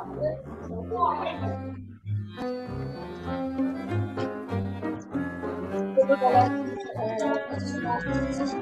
对，小郭，这个过来，哎。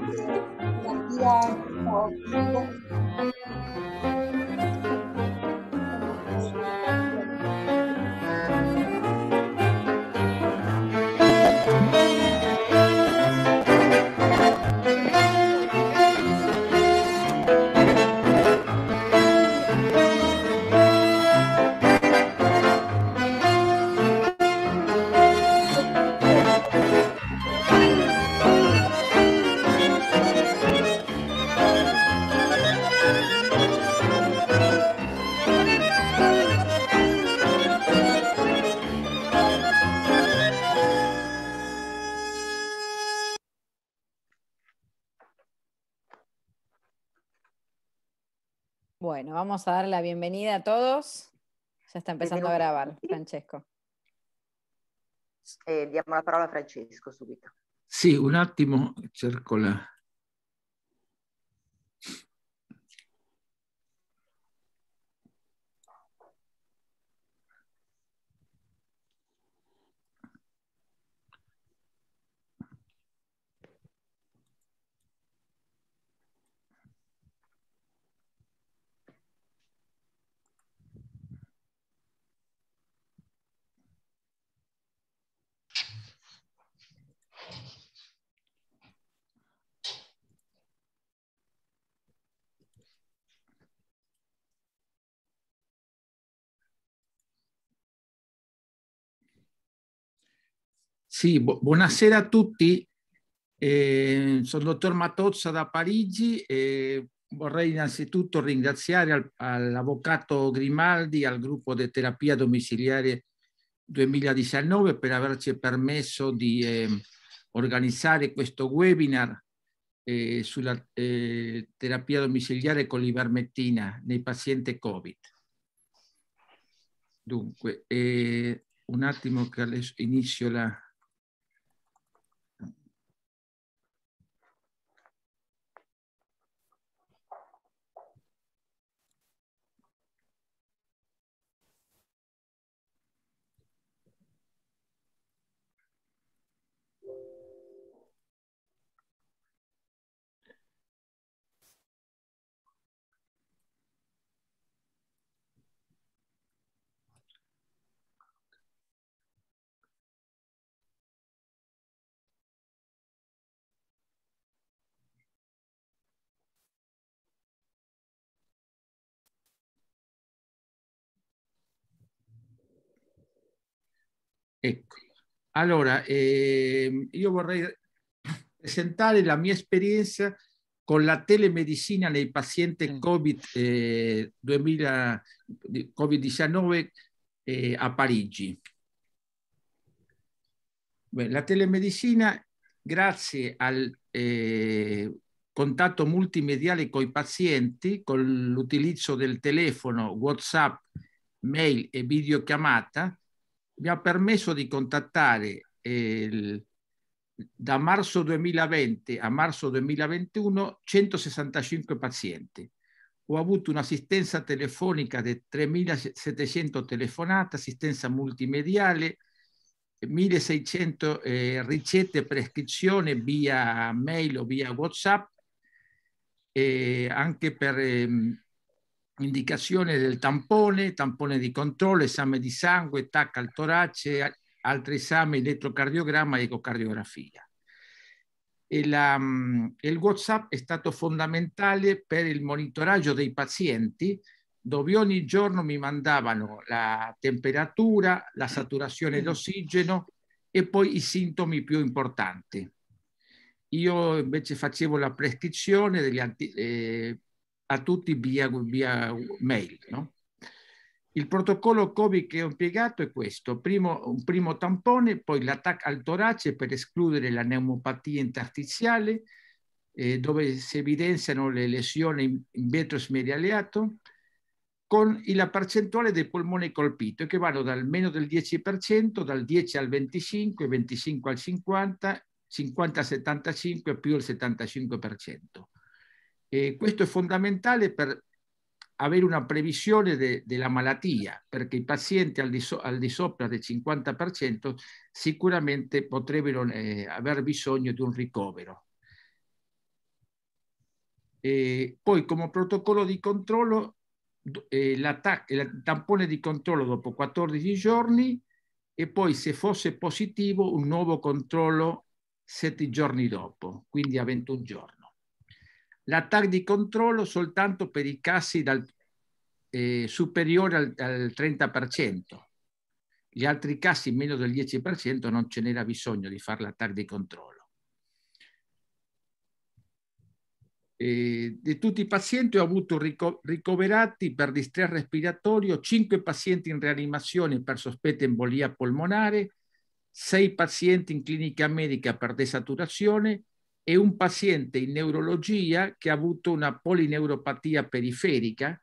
a dar la bienvenida a todos. Ya está empezando a grabar, Francesco. Eh, la palabra a Francesco subito. Sí, un attimo cerco la... Sì, bu buonasera a tutti. Eh, sono il dottor Matozza da Parigi e vorrei innanzitutto ringraziare al, all'avvocato Grimaldi, al gruppo di terapia domiciliare 2019 per averci permesso di eh, organizzare questo webinar eh, sulla eh, terapia domiciliare con l'ivermettina nei pazienti Covid. Dunque, eh, un attimo che adesso inizio la... Ecco, allora eh, io vorrei presentare la mia esperienza con la telemedicina nei pazienti mm. COVID, eh, Covid-19 eh, a Parigi. Beh, la telemedicina, grazie al eh, contatto multimediale con i pazienti, con l'utilizzo del telefono, WhatsApp, mail e videochiamata, mi ha permesso di contattare eh, il, da marzo 2020 a marzo 2021 165 pazienti. Ho avuto un'assistenza telefonica di 3.700 telefonate, assistenza multimediale, 1.600 eh, ricette e prescrizioni via mail o via WhatsApp, eh, anche per... Eh, indicazione del tampone, tampone di controllo, esame di sangue, TAC al torace, altri esami, elettrocardiogramma e ecocardiografia. E la, mm, il WhatsApp è stato fondamentale per il monitoraggio dei pazienti dove ogni giorno mi mandavano la temperatura, la saturazione d'ossigeno e poi i sintomi più importanti. Io invece facevo la prescrizione degli anti, eh, a tutti via, via mail. No? Il protocollo COVID che ho impiegato è questo, primo, un primo tampone, poi l'attacco al torace per escludere la neumopatia interstiziale, eh, dove si evidenziano le lesioni in vetro smerialeato, con la percentuale del polmone colpito, che vanno dal meno del 10%, dal 10 al 25, 25 al 50, 50 al 75, più il 75%. Eh, questo è fondamentale per avere una previsione de, della malattia, perché i pazienti al di, so, al di sopra del 50% sicuramente potrebbero eh, aver bisogno di un ricovero. E poi come protocollo di controllo, eh, il tampone di controllo dopo 14 giorni e poi se fosse positivo un nuovo controllo 7 giorni dopo, quindi a 21 giorni la tag di controllo soltanto per i cassi dal, eh, superiori al, al 30%. Gli altri cassi meno del 10% non ce n'era bisogno di fare la tag di controllo. Eh, di tutti i pazienti ho avuto ricoverati per distress respiratorio 5 pazienti in rianimazione per sospetta embolia polmonare, 6 pazienti in clinica medica per desaturazione è un paziente in neurologia che ha avuto una polineuropatia periferica,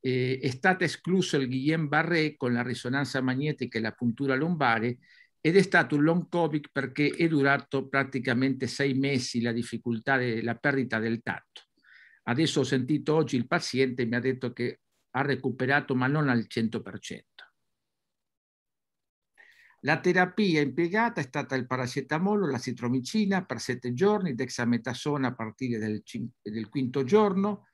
eh, è stato escluso il Guillain-Barré con la risonanza magnetica e la puntura lombare ed è stato un long covid perché è durato praticamente sei mesi la difficoltà della perdita del tatto. Adesso ho sentito oggi il paziente e mi ha detto che ha recuperato ma non al 100%. La terapia impiegata è stata il paracetamolo, la citromicina per sette giorni, dexametasona a partire del, del quinto giorno,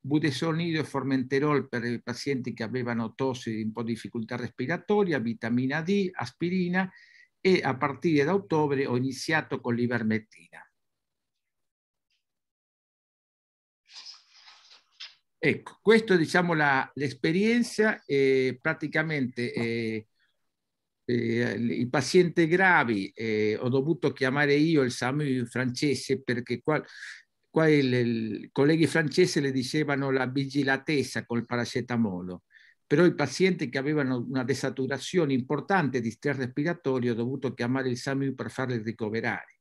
budesonido e formenterol per i pazienti che avevano tosse e un po' di difficoltà respiratoria, vitamina D, aspirina e a partire da ottobre ho iniziato con l'ivermettina. Ecco, questa è diciamo, l'esperienza, eh, praticamente eh, eh, il paziente gravi, eh, ho dovuto chiamare io il SAMU francese perché qua, qua il, il, i colleghi francesi le dicevano la vigilatesa col paracetamolo, però i pazienti che avevano una desaturazione importante di stress respiratorio ho dovuto chiamare il SAMU per farli ricoverare.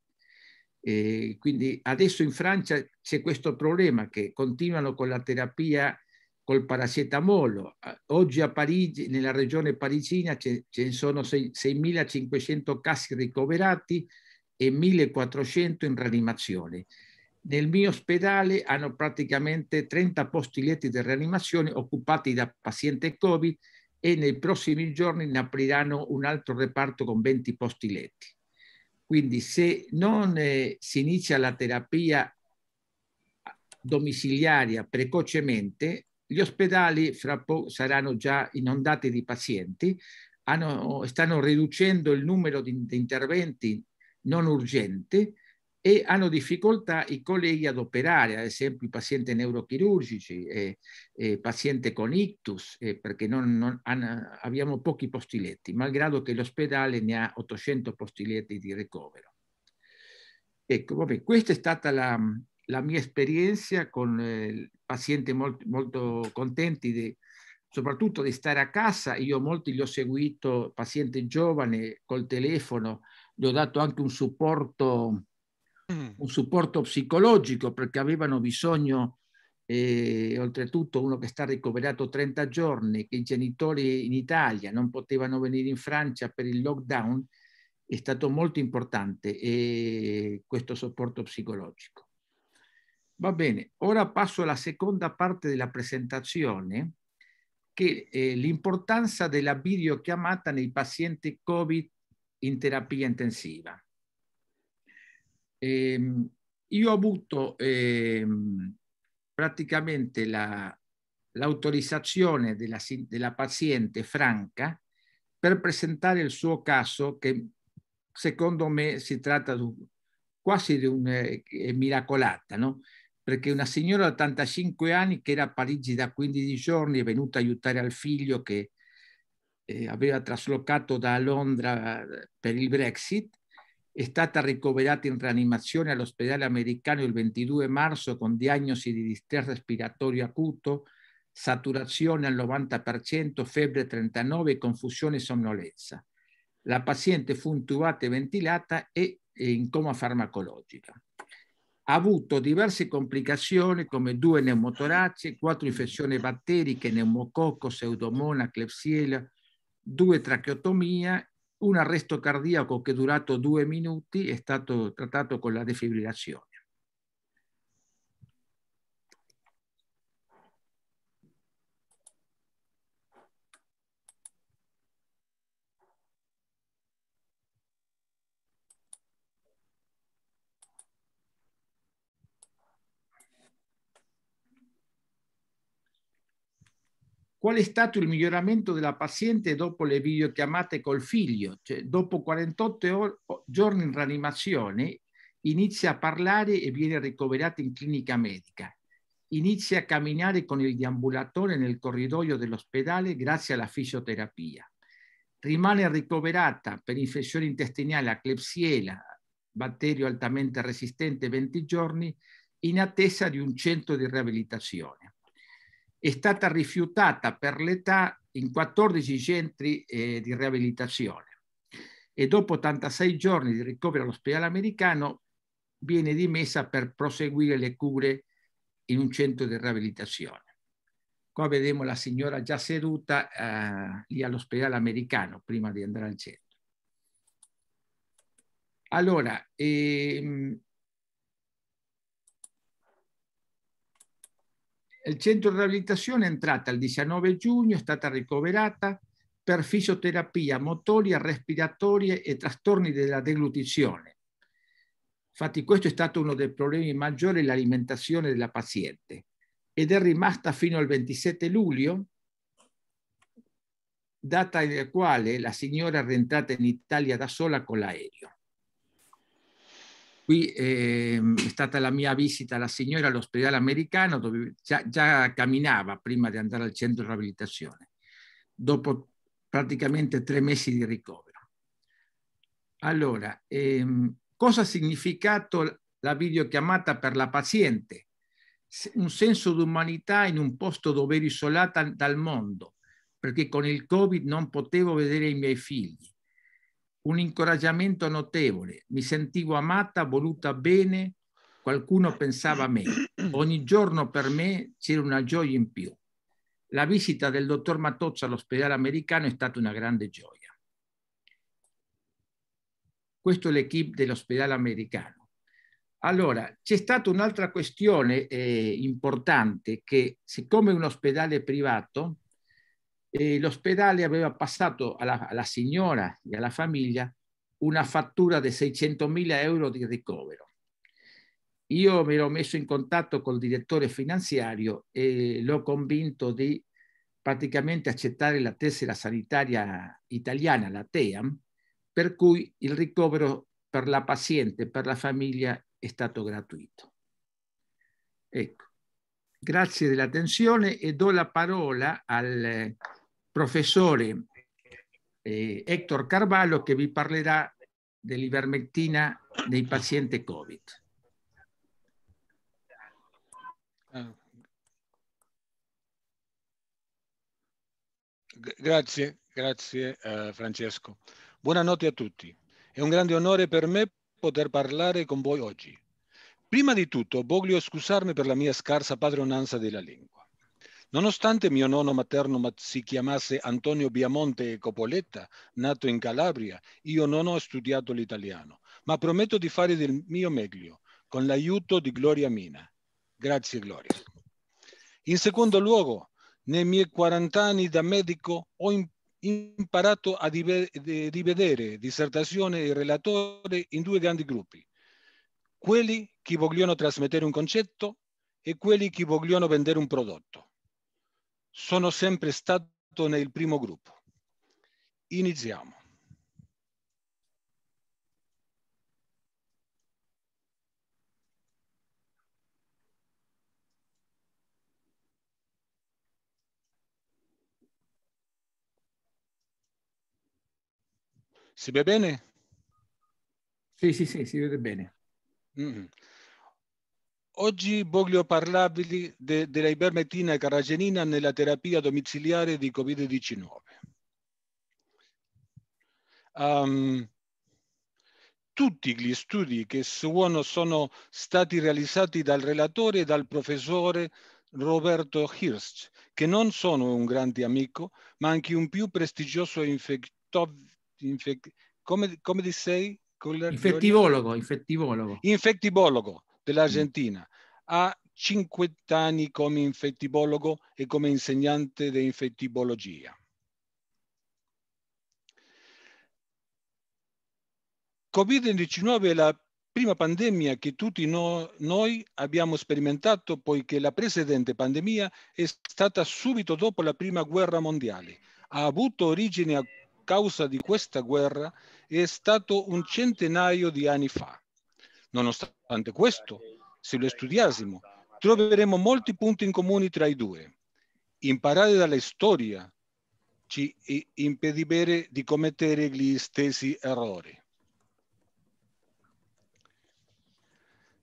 E quindi adesso in Francia c'è questo problema che continuano con la terapia col paracetamolo. Oggi a Parigi, nella regione parigina ci sono 6.500 casi ricoverati e 1.400 in rianimazione. Nel mio ospedale hanno praticamente 30 posti letti di rianimazione occupati da pazienti Covid e nei prossimi giorni ne apriranno un altro reparto con 20 posti letti. Quindi se non eh, si inizia la terapia domiciliaria precocemente, gli ospedali fra poco saranno già inondati di pazienti, hanno, stanno riducendo il numero di interventi non urgenti e hanno difficoltà i colleghi ad operare, ad esempio i pazienti neurochirurgici, eh, eh, pazienti con ictus, eh, perché non, non hanno, abbiamo pochi posti letti, malgrado che l'ospedale ne ha 800 posti letti di ricovero. Ecco, vabbè, questa è stata la, la mia esperienza con il eh, paziente molto, molto contenti di, soprattutto di stare a casa, io molti li ho seguito, pazienti giovani, col telefono, gli ho dato anche un supporto, mm. un supporto psicologico perché avevano bisogno, eh, oltretutto uno che sta ricoverato 30 giorni, che i genitori in Italia non potevano venire in Francia per il lockdown, è stato molto importante eh, questo supporto psicologico. Va bene, ora passo alla seconda parte della presentazione, che è l'importanza della videochiamata nei pazienti Covid in terapia intensiva. Ehm, io ho avuto ehm, praticamente l'autorizzazione della, della paziente Franca per presentare il suo caso che secondo me si tratta di, quasi di una eh, miracolata, no? perché una signora di 85 anni che era a Parigi da 15 giorni è venuta a aiutare al figlio che eh, aveva traslocato da Londra eh, per il Brexit, è stata ricoverata in rianimazione all'ospedale americano il 22 marzo con diagnosi di distress respiratorio acuto, saturazione al 90%, febbre 39, confusione e sonnolenza. La paziente fu intubata e ventilata e in coma farmacologica ha avuto diverse complicazioni come due pneumotoraci, quattro infezioni batteriche, pneumococco, pseudomona, clepsiela, due tracheotomie, un arresto cardiaco che è durato due minuti, e è stato trattato con la defibrillazione. qual è stato il miglioramento della paziente dopo le videochiamate col figlio, cioè dopo 48 giorni in rianimazione inizia a parlare e viene ricoverata in clinica medica. Inizia a camminare con il deambulatore nel corridoio dell'ospedale grazie alla fisioterapia. Rimane ricoverata per infezione intestinale a clepsiela, batterio altamente resistente, 20 giorni, in attesa di un centro di riabilitazione è stata rifiutata per l'età in 14 centri eh, di riabilitazione e dopo 86 giorni di ricovero all'ospedale americano viene dimessa per proseguire le cure in un centro di riabilitazione. Qua vediamo la signora già seduta eh, lì all'ospedale americano prima di andare al centro. Allora, ehm, Il centro di riabilitazione è entrata il 19 giugno, è stata ricoverata per fisioterapia motoria, respiratoria e trastorni della deglutizione. Infatti questo è stato uno dei problemi maggiori, l'alimentazione della paziente, ed è rimasta fino al 27 luglio, data in quale la signora è rientrata in Italia da sola con l'aereo. Qui eh, è stata la mia visita alla signora all'ospedale americano dove già, già camminava prima di andare al centro di riabilitazione, dopo praticamente tre mesi di ricovero. Allora, ehm, cosa ha significato la videochiamata per la paziente? Un senso di umanità in un posto dove ero isolata dal mondo, perché con il Covid non potevo vedere i miei figli un incoraggiamento notevole, mi sentivo amata, voluta bene, qualcuno pensava a me. Ogni giorno per me c'era una gioia in più. La visita del dottor Matozza all'ospedale americano è stata una grande gioia. Questo è l'equipe dell'ospedale americano. Allora, c'è stata un'altra questione eh, importante che siccome è un ospedale privato, Eh, l'ospedale l'ospedale aveva passato alla, alla, signora e alla famiglia una fattura di 600.000 euro di ricovero. Io mi ero messo in contatto col direttore finanziario e eh, l'ho convinto di praticamente accettare la tessera sanitaria italiana, la TEAM, per cui il ricovero per la paziente, per la famiglia è stato gratuito. Ecco, grazie dell'attenzione e do la parola al... professore eh, Hector Carvalho che vi parlerà dell'ivermectina nei pazienti Covid. Grazie, grazie eh, Francesco. Buonanotte a tutti. È un grande onore per me poter parlare con voi oggi. Prima di tutto voglio scusarmi per la mia scarsa padronanza della lingua. Nonostante mio nonno materno si chiamasse Antonio Biamonte e Copoletta, nato in Calabria, io non ho studiato l'italiano, ma prometto di fare del mio meglio, con l'aiuto di Gloria Mina. Grazie Gloria. In secondo luogo, nei miei 40 anni da medico ho imparato a dividere dissertazione e relatore in due grandi gruppi, quelli che vogliono trasmettere un concetto e quelli che vogliono vendere un prodotto. Sono sempre stato nel primo gruppo. Iniziamo. Si vede bene? Sì, sì, sì, si vede bene. Mm Oggi voglio parlarvi de, della ibermetina e carragenina nella terapia domiciliare di Covid-19. Um, ehm, tutti gli studi che sono, sono stati realizzati dal relatore e dal professore Roberto Hirsch, che non sono un grande amico, ma anche un più prestigioso infetto, infec, come, come sei? Infettivologo, infettivologo. Infettivologo dell'Argentina. Mm. Ha 50 anni come infettibologo e come insegnante di infettibologia. Covid-19 è la prima pandemia che tutti no, noi abbiamo sperimentato poiché la precedente pandemia è stata subito dopo la prima guerra mondiale. Ha avuto origine a causa di questa guerra e è stato un centinaio di anni fa. Nonostante questo, se lo studiassimo, troveremo molti punti in comune tra i due. Imparare dalla storia ci impedirebbe di commettere gli stessi errori.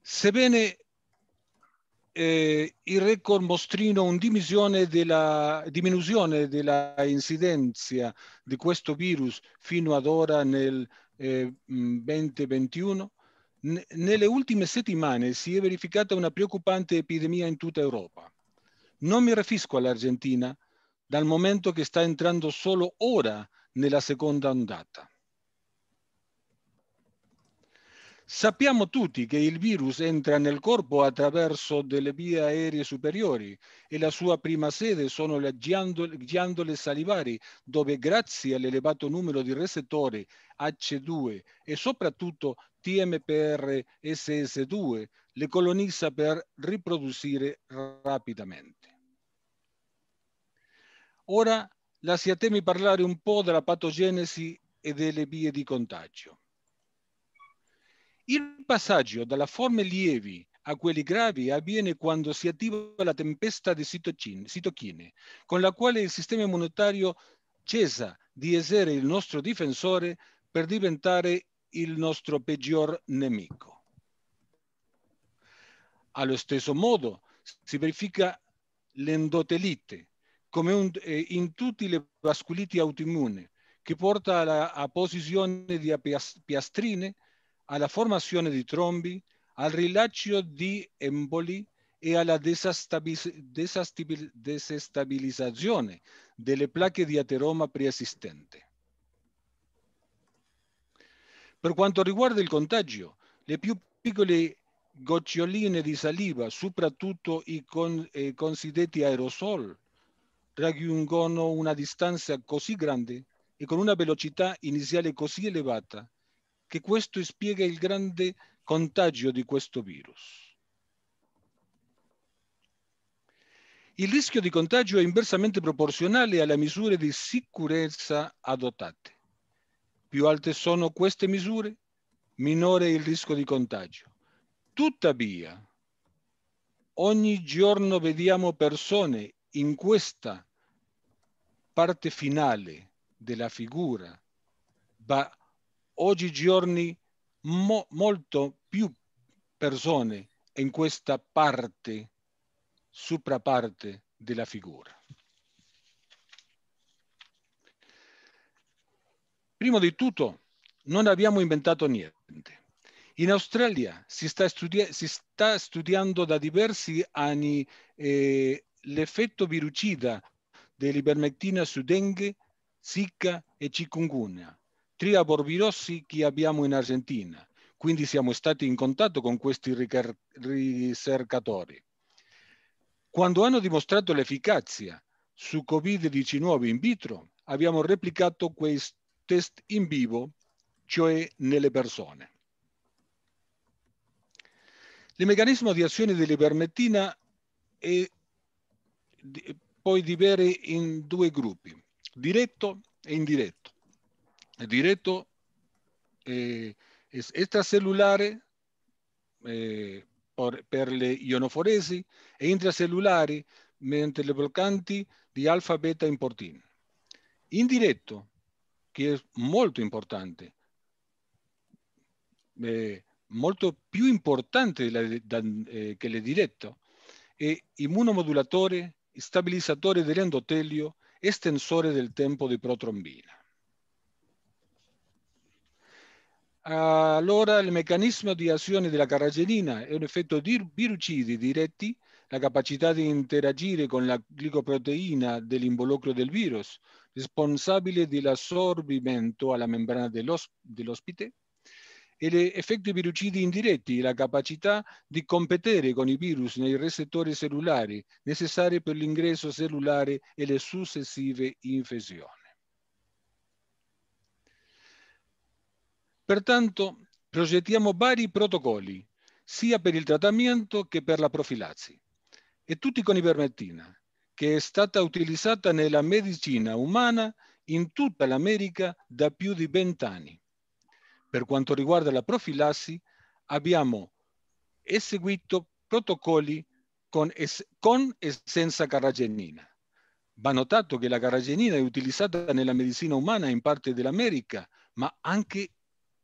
Sebbene eh, il record mostrino una diminuzione della, diminuzione della incidenza di questo virus fino ad ora nel eh, 2021, nelle ultime settimane si è verificata una preoccupante epidemia in tutta Europa. Non mi riferisco all'Argentina, dal momento che sta entrando solo ora nella seconda ondata. Sappiamo tutti che il virus entra nel corpo attraverso delle vie aeree superiori e la sua prima sede sono le ghiandole, salivari, dove grazie all'elevato numero di recettori H2 e soprattutto TMPR SS2 le colonizza per riprodurre rapidamente. Ora lasciatemi parlare un po' della patogenesi e delle vie di contagio. Il passaggio dalla forme lievi a quelli gravi avviene quando si attiva la tempesta di citochine, con la quale il sistema immunitario cessa di essere il nostro difensore per diventare il nostro peggior nemico. Allo stesso modo si verifica l'endotelite, come un, eh, in tutti le vasculiti autoimmune, che porta alla posizione di piastrine alla formazione di trombi, al rilascio di emboli e alla desestabilizzazione delle placche di ateroma preesistente. Per quanto riguarda il contagio, le più piccole goccioline di saliva, soprattutto i con, eh, cosiddetti aerosol, raggiungono una distanza così grande e con una velocità iniziale così elevata che questo spiega il grande contagio di questo virus. Il rischio di contagio è inversamente proporzionale alle misure di sicurezza adottate. Più alte sono queste misure, minore è il rischio di contagio. Tuttavia, ogni giorno vediamo persone in questa parte finale della figura, va oggigiorno mo, molto più persone in questa parte, supraparte della figura. Prima di tutto, non abbiamo inventato niente. In Australia si sta, studia si sta studiando da diversi anni eh, l'effetto virucida dell'ivermectina su dengue, zika e chikungunya triaborvirossi che abbiamo in Argentina. Quindi siamo stati in contatto con questi ricercatori. Quando hanno dimostrato l'efficacia su Covid-19 in vitro, abbiamo replicato quei test in vivo, cioè nelle persone. Il meccanismo di azione dell'ivermettina è poi divere in due gruppi, diretto e indiretto directo, eh, es, estas eh, per le ionoforesi e intracellulari mediante le bloccanti di alfa, beta, importin. Indiretto, che è molto importante, eh, molto più importante della, da, eh, che le diretto, è immunomodulatore, stabilizzatore dell'endotelio, estensore del tempo di protrombina. allora il meccanismo di azione della carragellina è un effetto di virucidi diretti, la capacità di interagire con la glicoproteina dell'involucro del virus, responsabile dell'assorbimento alla membrana dell'ospite, e gli effetti virucidi indiretti, la capacità di competere con i virus nei recettori cellulari necessari per l'ingresso cellulare e le successive infezioni. Pertanto, progettiamo vari protocolli, sia per il trattamento che per la profilassi, e tutti con ivermectina, che è stata utilizzata nella medicina umana in tutta l'America da più di vent'anni. Per quanto riguarda la profilassi, abbiamo eseguito protocolli con, es con e senza carragenina. Va notato che la carragenina è utilizzata nella medicina umana in parte dell'America, ma anche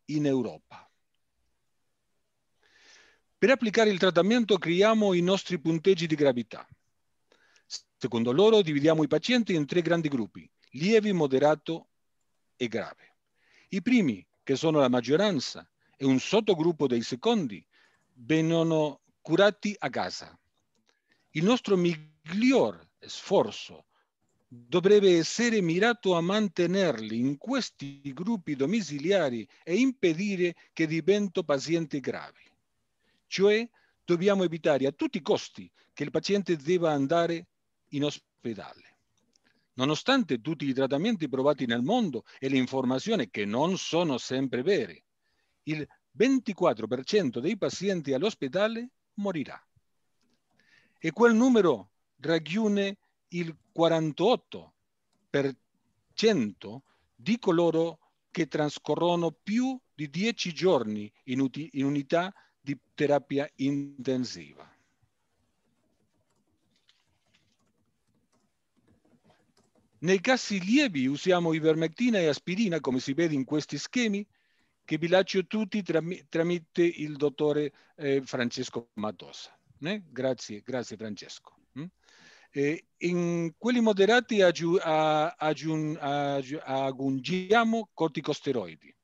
in Europa. Per applicare il trattamento creiamo i nostri punteggi di gravità. Secondo loro dividiamo i pazienti in tre grandi gruppi, lievi, moderato e grave. I primi, che sono la maggioranza, e un sottogruppo dei secondi, vengono curati a casa. Il nostro miglior sforzo dovrebbe essere mirato a mantenerli in questi gruppi domiciliari e impedire che diventino pazienti gravi. Cioè, dobbiamo evitare a tutti i costi che il paziente debba andare in ospedale. Nonostante tutti i trattamenti provati nel mondo e le informazioni che non sono sempre vere, il 24% dei pazienti all'ospedale morirà. E quel numero raggiunge il 48% di coloro che trascorrono più di 10 giorni in, in unità di terapia intensiva. Nei casi lievi usiamo ivermectina e aspirina, come si vede in questi schemi, che vi lascio tutti tramite il dottore eh, Francesco Matosa. Eh? Grazie, grazie Francesco. Eh, in quelli moderati aggiu, aggiun, aggiungiamo corticosteroidi.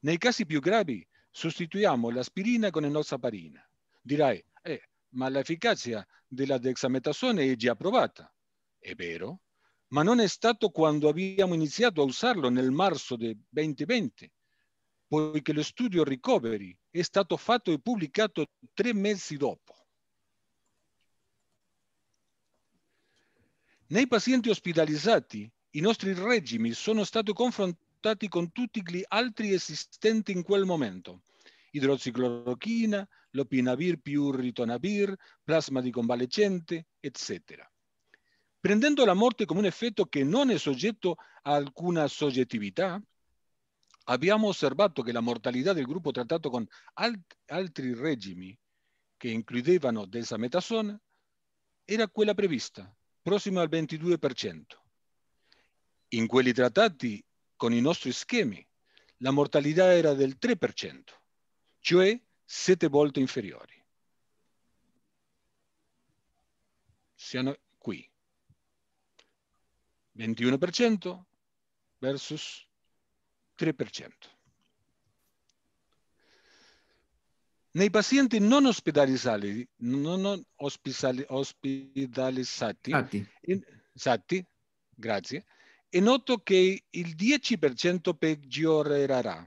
Nei casi più gravi sostituiamo l'aspirina con l'enoxaparina. Dirai, eh, ma l'efficacia della dexametasone è già provata. È vero, ma non è stato quando abbiamo iniziato a usarlo nel marzo del 2020, poiché lo studio Recovery è stato fatto e pubblicato tre mesi dopo. Nei pazienti ospedalizzati i nostri regimi sono stati confrontati con tutti gli altri esistenti in quel momento. Idroxiclorochina, lopinavir più ritonavir, plasma di convalescente, eccetera. Prendendo la morte come un effetto che non è soggetto a alcuna soggettività, abbiamo osservato che la mortalità del gruppo trattato con alt altri regimi che includevano desametasona era quella prevista, prossimo al 22%. In quelli trattati con i nostri schemi, la mortalità era del 3%, cioè sette volte inferiori. Siamo qui. 21% versus 3%. nei pazienti non ospedalizzati, non ospedalizzati, Satti. satti, grazie, è noto che il 10% peggiorerà,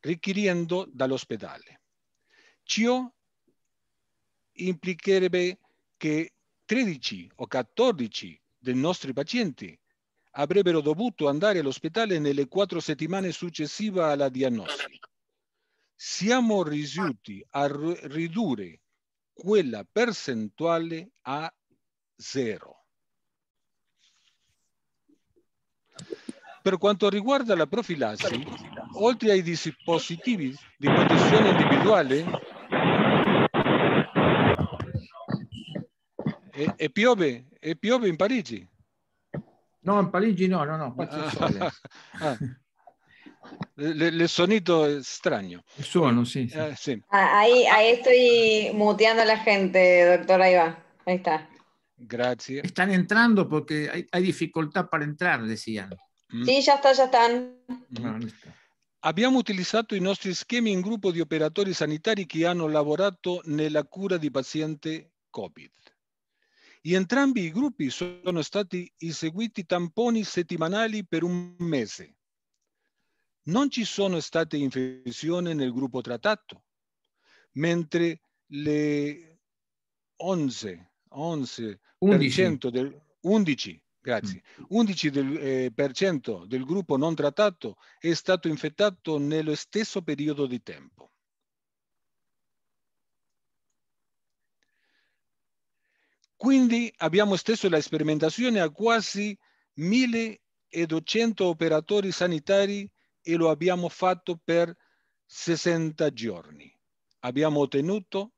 richiedendo dall'ospedale. Ciò implicherebbe che 13 o 14 dei nostri pazienti avrebbero dovuto andare all'ospedale nelle quattro settimane successive alla diagnosi siamo riusciti a ridurre quella percentuale a zero. Per quanto riguarda la profilassi, oltre ai dispositivi di protezione individuale, e, e, piove, e piove in Parigi? No, in Parigi no, no, no, qua c'è sole. ah, el sonito extraño. El sí. Ah, ah, ahí, ahí, estoy muteando a la gente, doctor. Ahí va. Ahí está. Gracias. Están entrando porque hay, dificultad para entrar, decían. Mm. Sí, ya está, ya están. Habíamos Abbiamo utilizzato i nostri schemi in gruppo di operatori sanitari che hanno lavorato nella cura de pacientes Covid. Y entrambi i gruppi sono stati eseguiti tamponi settimanali per un mese non ci sono state infezioni nel gruppo trattato, mentre le 11, 11 11. Del, 11, grazie, 11 mm. del, eh, per cento del gruppo non trattato è stato infettato nello stesso periodo di tempo. Quindi abbiamo stesso la sperimentazione a quasi 1200 operatori sanitari e lo abbiamo fatto per 60 giorni. Abbiamo ottenuto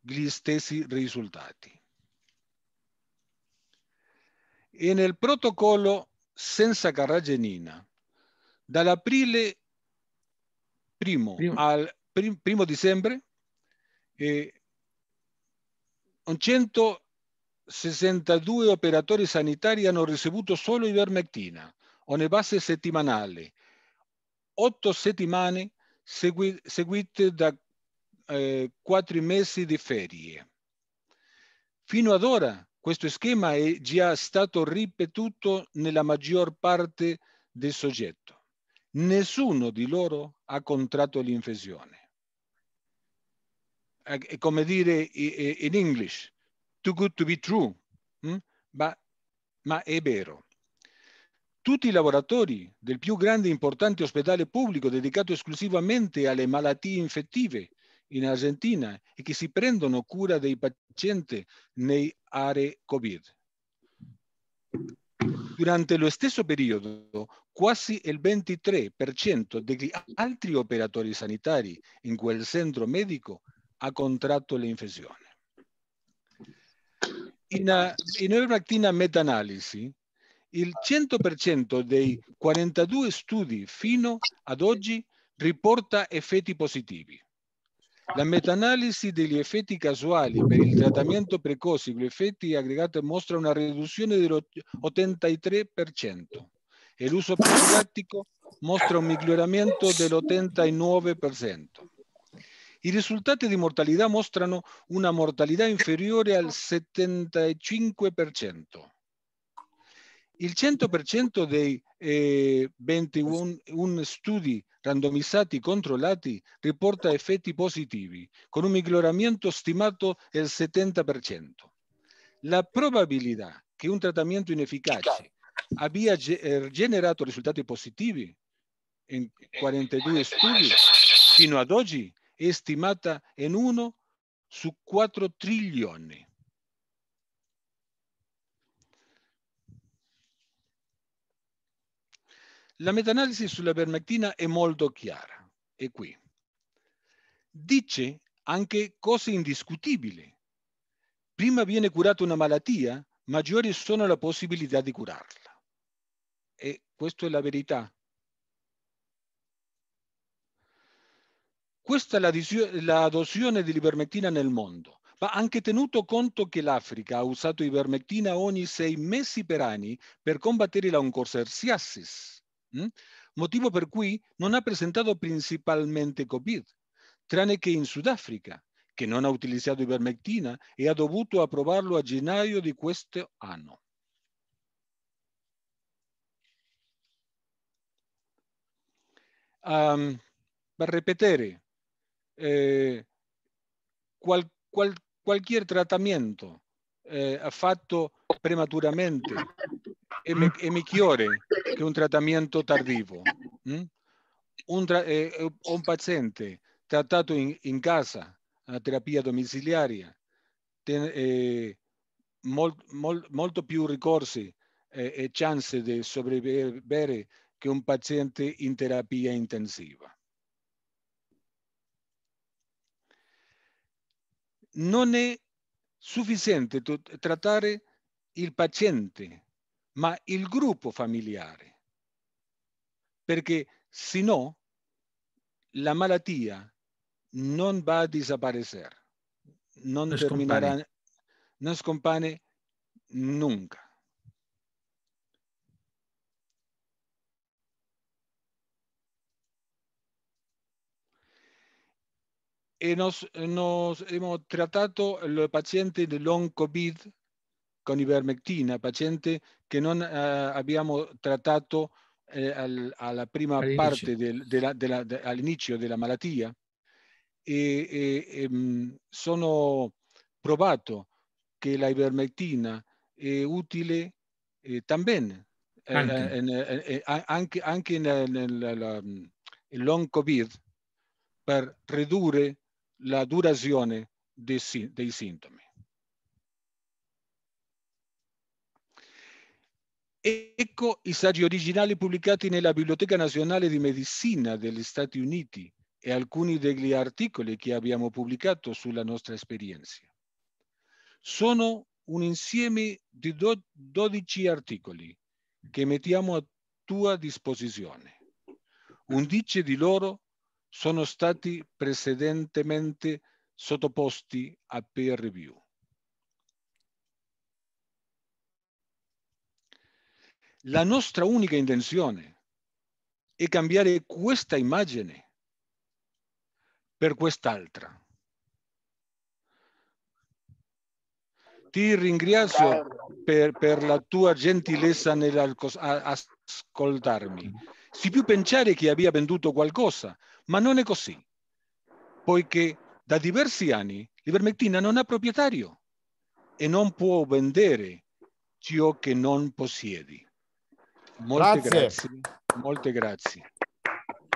gli stessi risultati. E nel protocollo senza carragenina, dall'aprile primo, al prim, primo dicembre, eh, 162 operatori sanitari hanno ricevuto solo ivermectina, on base settimanale, otto settimane segui, seguite da eh, quattro mesi di ferie. Fino ad ora questo schema è già stato ripetuto nella maggior parte del soggetto. Nessuno di loro ha contratto l'infezione. Eh, è come dire in English, too good to be true, hm? ma, ma è vero tutti i lavoratori del più grande e importante ospedale pubblico dedicato esclusivamente alle malattie infettive in Argentina e che si prendono cura dei pazienti nei aree Covid. Durante lo stesso periodo, quasi il 23% degli altri operatori sanitari in quel centro medico ha contratto l'infezione. In, una, eh, in una meta-analisi, il 100% dei 42 studi fino ad oggi riporta effetti positivi. La meta-analisi degli effetti casuali per il trattamento precoce gli effetti aggregati mostra una riduzione dell'83% e l'uso profilattico mostra un miglioramento dell'89%. I risultati di mortalità mostrano una mortalità inferiore al 75% il 100% dei eh, 21 studi randomizzati controllati riporta effetti positivi, con un miglioramento stimato del 70%. La probabilità che un trattamento inefficace abbia eh, generato risultati positivi in 42 studi fino ad oggi è stimata in 1 su 4 trilioni. La metanalisi sulla vermectina è molto chiara, è qui. Dice anche cose indiscutibili. Prima viene curata una malattia, maggiori sono le possibilità di curarla. E questa è la verità. Questa è l'adozione dell'ivermectina nel mondo. Va anche tenuto conto che l'Africa ha usato ivermectina ogni sei mesi per anni per combattere la oncorsersiasis mh? motivo per cui non ha presentato principalmente Covid, tranne che in Sudafrica, che non ha utilizzato ivermectina e ha dovuto approvarlo a gennaio di questo anno. Um, per ripetere, eh, qual, qual, trattamento eh, fatto prematuramente è, me, es mejor que un trattamento tardivo. ¿Mm? Un, tra eh, eh un, paciente tratado en, casa, a terapia domiciliaria, tiene eh, mol, mol, molto più ricorsi eh, e chance di sopravvivere che un paziente in terapia intensiva. Non è sufficiente trattare il paziente ma il gruppo familiare. Perché se no la malattia non va a disaparecere, non, non terminerà, scompare. non scompare nunca. E nos, nos, hemos tratado el paciente de long COVID con ivermectina, paziente che non eh, abbiamo trattato eh, al, alla prima all'inizio. parte del, della, della, de, all'inizio della malattia. E, e, e, mm, sono provato che la ivermectina è utile eh, también, eh, anche, eh, eh, eh anche, anche nel, mm, long covid per ridurre la durazione dei, dei sintomi. Ecco i saggi originali pubblicati nella Biblioteca Nazionale di Medicina degli Stati Uniti e alcuni degli articoli che abbiamo pubblicato sulla nostra esperienza. Sono un insieme di 12 articoli che mettiamo a tua disposizione. Undici di loro sono stati precedentemente sottoposti a peer review. La nostra unica intenzione è cambiare questa immagine per quest'altra. Ti ringrazio per, per, la tua gentilezza nell'ascoltarmi. Si può pensare che abbia venduto qualcosa, ma non è così, poiché da diversi anni Libermectina non ha proprietario e non può vendere ciò che non possiedi. Molte grazie. grazie. Molte grazie.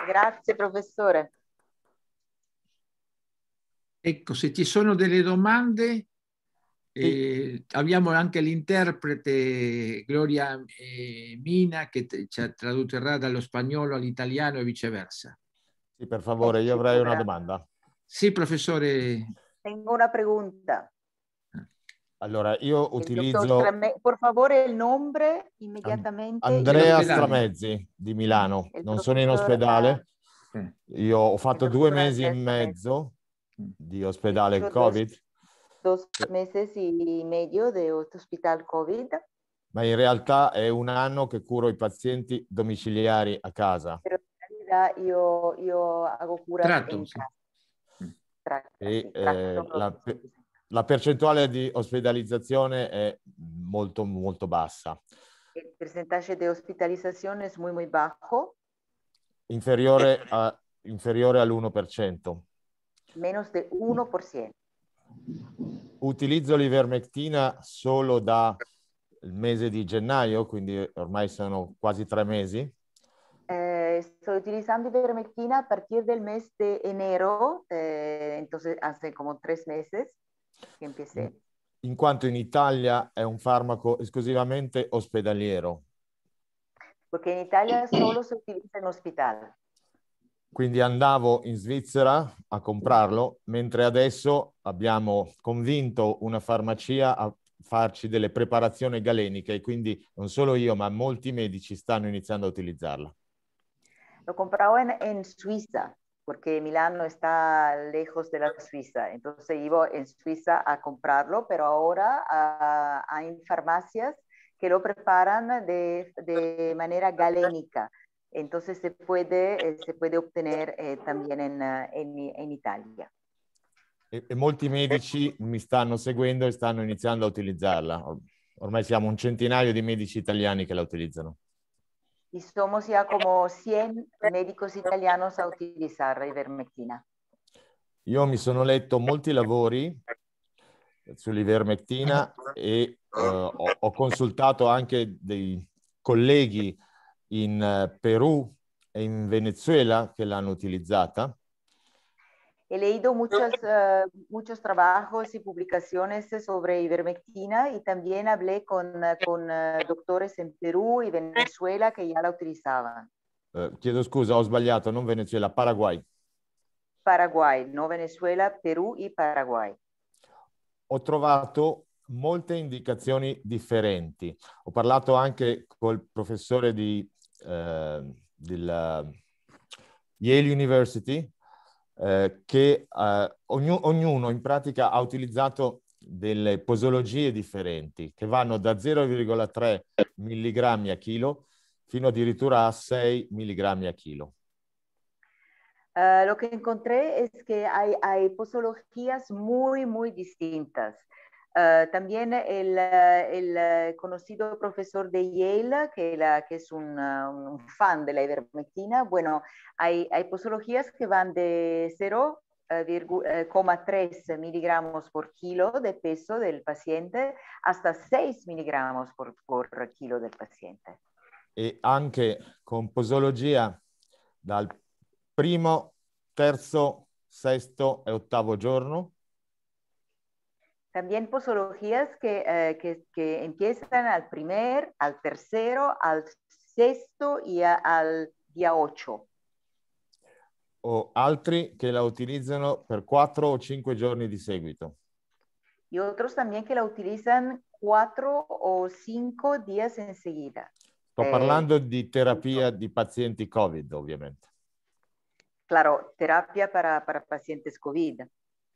Grazie professore. Ecco, se ci sono delle domande, eh, abbiamo anche l'interprete Gloria eh, Mina che ci tradurrà dallo spagnolo all'italiano e viceversa. Sì, per favore, io avrei una domanda. Sì, professore. Tengo una pregunta. Allora, io utilizzo... Strame... Per favore il nome immediatamente. Andrea Stramezzi di Milano. Non sono in ospedale. Eh, mm. Io ho fatto due mesi e mezzo mm. di ospedale Covid. Due mesi e mezzo di ospedale Covid. Ma in realtà è un anno che curo i pazienti domiciliari a casa. Però in realtà io, io hago cura Tratto, in casa. Tratto, e, sì, eh, la, la percentuale di ospedalizzazione è molto, molto bassa. Il percentuale di ospedalizzazione è molto molto basso. Inferiore, eh, a, inferiore all'1%. Meno del 1%. Utilizzo l'ivermectina solo dal mese di gennaio, quindi ormai sono quasi tre mesi. Eh, sto utilizzando l'ivermectina a partire dal mese di enero, eh, hace come tre mesi. In quanto in Italia è un farmaco esclusivamente ospedaliero. Perché in Italia solo si utilizza in ospedale. Quindi andavo in Svizzera a comprarlo, mentre adesso abbiamo convinto una farmacia a farci delle preparazioni galeniche, quindi non solo io, ma molti medici stanno iniziando a utilizzarla. Lo compravo in, in Suiza, porque Milán no está lejos de la Suiza. Entonces iba en Suiza a comprarlo, pero ahora ah, hay farmacias que lo preparan de, manera galénica. Entonces se puede, eh, se puede obtener eh, también ah, en, en, Italia. Y e, e molti medici mi stanno seguendo e stanno iniziando a utilizarla. Ormai siamo un centinaio di medici italiani che la utilizzano. y somos ya como 100 médicos italianos a utilizar la ivermectina. Io mi sono letto molti lavori sull'ivermectina e uh, ho, ho, consultato anche dei colleghi in uh, Perù e in Venezuela che l'hanno utilizzata He leído muchas, uh, eh, muchos trabajos y publicaciones sobre ivermectina y también hablé con, eh, con uh, doctores en Perú y Venezuela che ya la utilizaban. Eh, chiedo scusa, ho sbagliato, non Venezuela, Paraguay. Paraguay, no Venezuela, Perù e Paraguay. Ho trovato molte indicazioni differenti. Ho parlato anche col professore di, eh, della Yale University, eh, che eh, ognu- ognuno in pratica ha utilizzato delle posologie differenti che vanno da 0,3 mg a chilo fino addirittura a 6 mg a chilo. Uh, lo que encontré es que hay, hay posologías muy, muy distintas. Ah, también el, ah, ah, conocido profesor de Yale, que, que es un, fan de la ivermectina, bueno, hay, posologías que van de 0,3 miligramos por kilo de peso del paciente hasta 6 miligramos por, kilo del paciente. Y e también con posología dal primo, terzo, sexto e ottavo giorno también posologías eh, que, empiezan al primer, al tercero, al sexto y al día ocho. O altri que la utilizan por cuatro o cinco giorni de seguito. Y otros también que la utilizan cuatro o cinco días enseguida. seguida. Estoy hablando eh, de terapia de pacientes COVID, obviamente. Claro, terapia para, para pacientes COVID.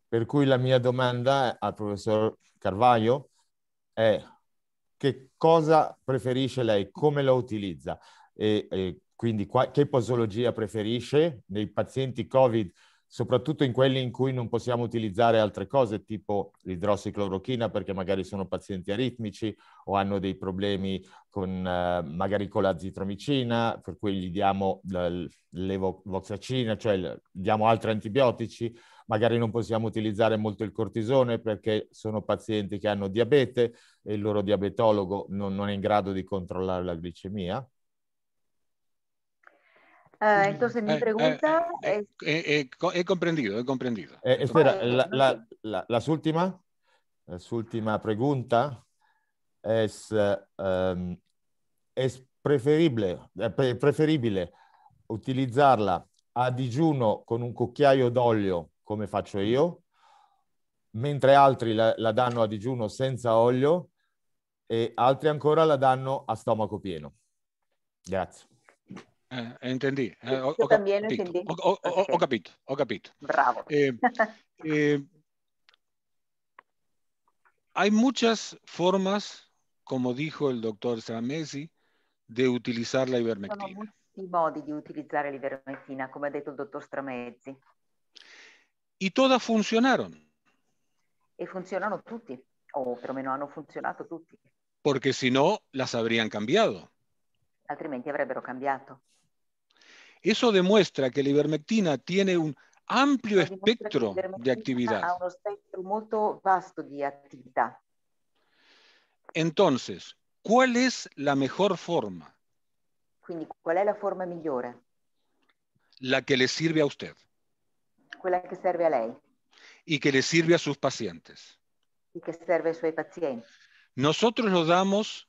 Per cui la mia domanda al professor Carvaglio è che cosa preferisce lei, come lo utilizza e, e quindi qua, che posologia preferisce nei pazienti Covid, soprattutto in quelli in cui non possiamo utilizzare altre cose tipo l'idrossiclorochina perché magari sono pazienti aritmici o hanno dei problemi con eh, magari con l'azitromicina, per cui gli diamo eh, l'evoxacina, cioè diamo altri antibiotici magari non possiamo utilizzare molto il cortisone perché sono pazienti che hanno diabete e il loro diabetologo non, non è in grado di controllare la glicemia? Uh, entonces mi eh, eh, pregunta eh, eh, eh, es... He comprendido, he comprendido. espera, la, la, la, la última, la pregunta es, um, es preferible, preferibile utilizzarla a digiuno con un cucchiaio d'olio come faccio io, mentre altri la, la danno a digiuno senza olio e altri ancora la danno a stomaco pieno. Grazie. Eh, eh intendi, eh, ho, ho, capito, ho, ho, capito, ho capito. Bravo. Eh, eh, hay muchas formas, como dijo el doctor Stramesi, de utilizar la ivermectina. Sono molti modi di utilizzare l'ivermectina, come ha detto il dottor Stramesi. y todas funcionaron? Y e funzionano todas, o menos han funcionado todas. Porque si no, las habrían cambiado. Altrimenti avrebbero cambiato. Eso demuestra que la ivermectina tiene un amplio espectro de actividad. Ha un espectro muy vasto de actividad. Entonces, ¿cuál es la mejor forma? ¿cuál es la forma mejor? La que le sirve a usted quella serve a lei y que le sirve a sus pacientes. Y que serve Nosotros lo damos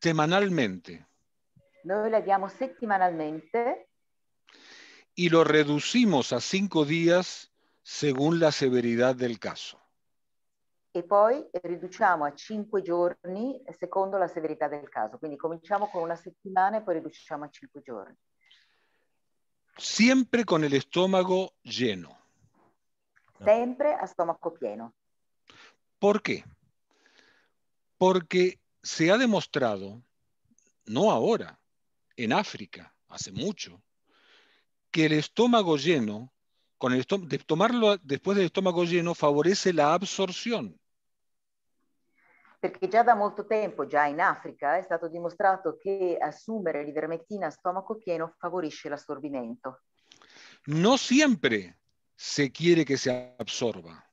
semanalmente. settimanalmente. Y lo reducimos a cinco días según la severidad del caso. Y poi reducimos a cinco giorni según la severidad del caso. Quindi cominciamo con una settimana e poi reducimos a cinco giorni. Siempre con el estómago lleno. Ah. Siempre a estómago lleno. ¿Por qué? Porque se ha demostrado, no ahora, en África, hace mucho, que el estómago lleno, con el tomarlo después del estómago lleno, favorece la absorción. Porque ya da mucho tiempo, ya en África, ha stato demostrado que asumir l'ivermectina a lleno favorece el absorbimiento. No siempre se quiere que se absorba,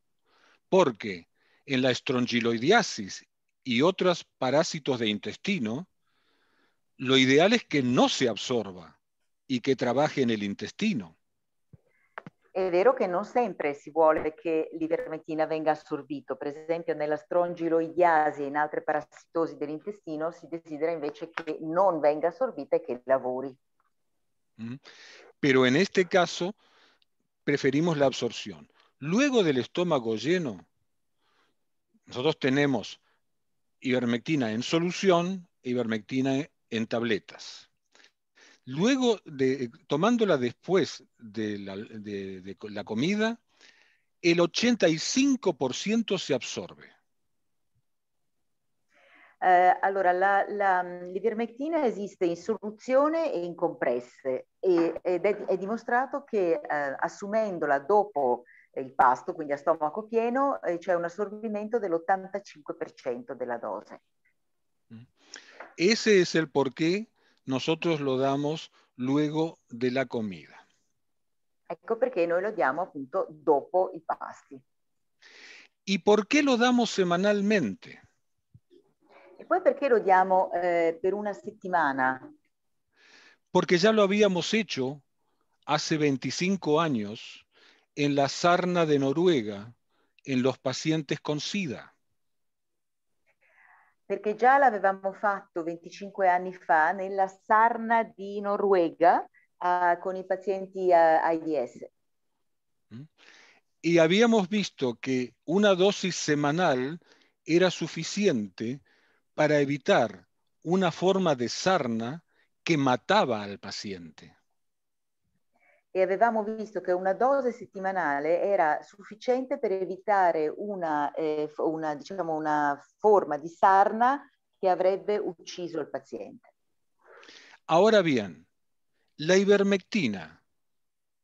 porque en la estrongiloidiasis y otros parásitos de intestino, lo ideal es que no se absorba y que trabaje en el intestino. È vero che non sempre si vuole che l'ivermectina venga assorbito, per esempio nella strongiloidiasi e in altre parassitosi dell'intestino si desidera invece che non venga assorbita e che lavori. Mm. Pero en este caso preferimos la absorción. Luego del estómago lleno, nosotros tenemos ivermectina en solución e ivermectina en tabletas. Luego, de, eh, tomándola después de la, de la comida, el 85% se absorbe. Eh, allora, la, la, mm, l'ivermectina esiste in soluzione e in compresse e, ed è, è, dimostrato che eh, assumendola dopo il pasto, quindi a stomaco pieno, c'è un assorbimento dell'85% della dose. Mm. Ese es el porqué nosotros lo damos luego de la comida. Ecco perché noi lo diamo appunto dopo i pasti. ¿Y por qué lo damos semanalmente? Y e perché lo diamo eh, una settimana? Porque ya lo habíamos hecho hace 25 años en la sarna de Noruega en los pacientes con SIDA ya lo habíamos hecho 25 años fa la Sarna de Noruega eh, con i pacientes eh, AIDS. Mm. Y habíamos visto que una dosis semanal era suficiente para evitar una forma de sarna que mataba al paciente. e avevamo visto che una dose settimanale era sufficiente per evitare una, eh, una, diciamo una forma di sarna che avrebbe ucciso il paziente. Ora bien, la ivermectina,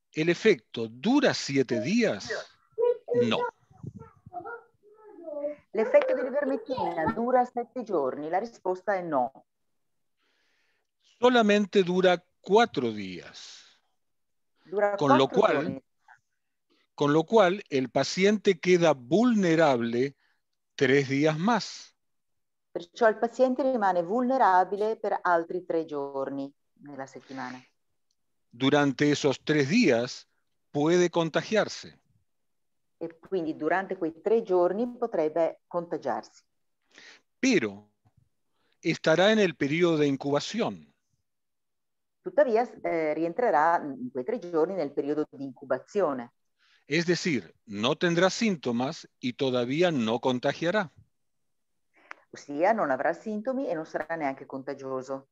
l'effetto dura siete días? No. L'effetto dell'ivermectina dura sette giorni, la risposta è no. Solamente dura cuatro días. con lo cual, con lo cual el paciente queda vulnerable tres días más. Perciò il paziente rimane vulnerabile per altri tre giorni nella settimana. Durante esos tres días puede contagiarse. E quindi durante quei tre giorni potrebbe contagiarsi. Pero estará en el periodo de incubación. Todavía eh, rientrerà mm, in quei tre giorni nel periodo di incubazione. Es decir, no tendrá síntomas y todavía no contagiará. no habrá avrà sintomi e non sarà neanche contagioso.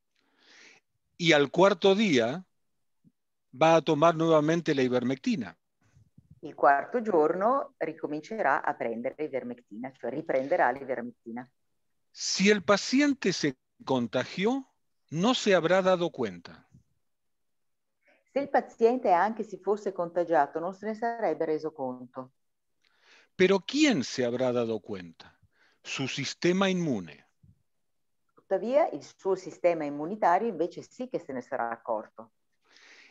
Y al cuarto día va a tomar nuevamente la ivermectina. Il cuarto giorno ricomincerá a prendere ivermectina, cioè riprenderà l'ivermectina. Si el paciente se contagió, no se habrá dado cuenta. Si el paciente anche si fosse contagiado, no se le sarebbe reso conto. Pero ¿quién se habrá dado cuenta? Su sistema inmune. todavía il su sistema inmunitario invece que che se ne sarà accorto.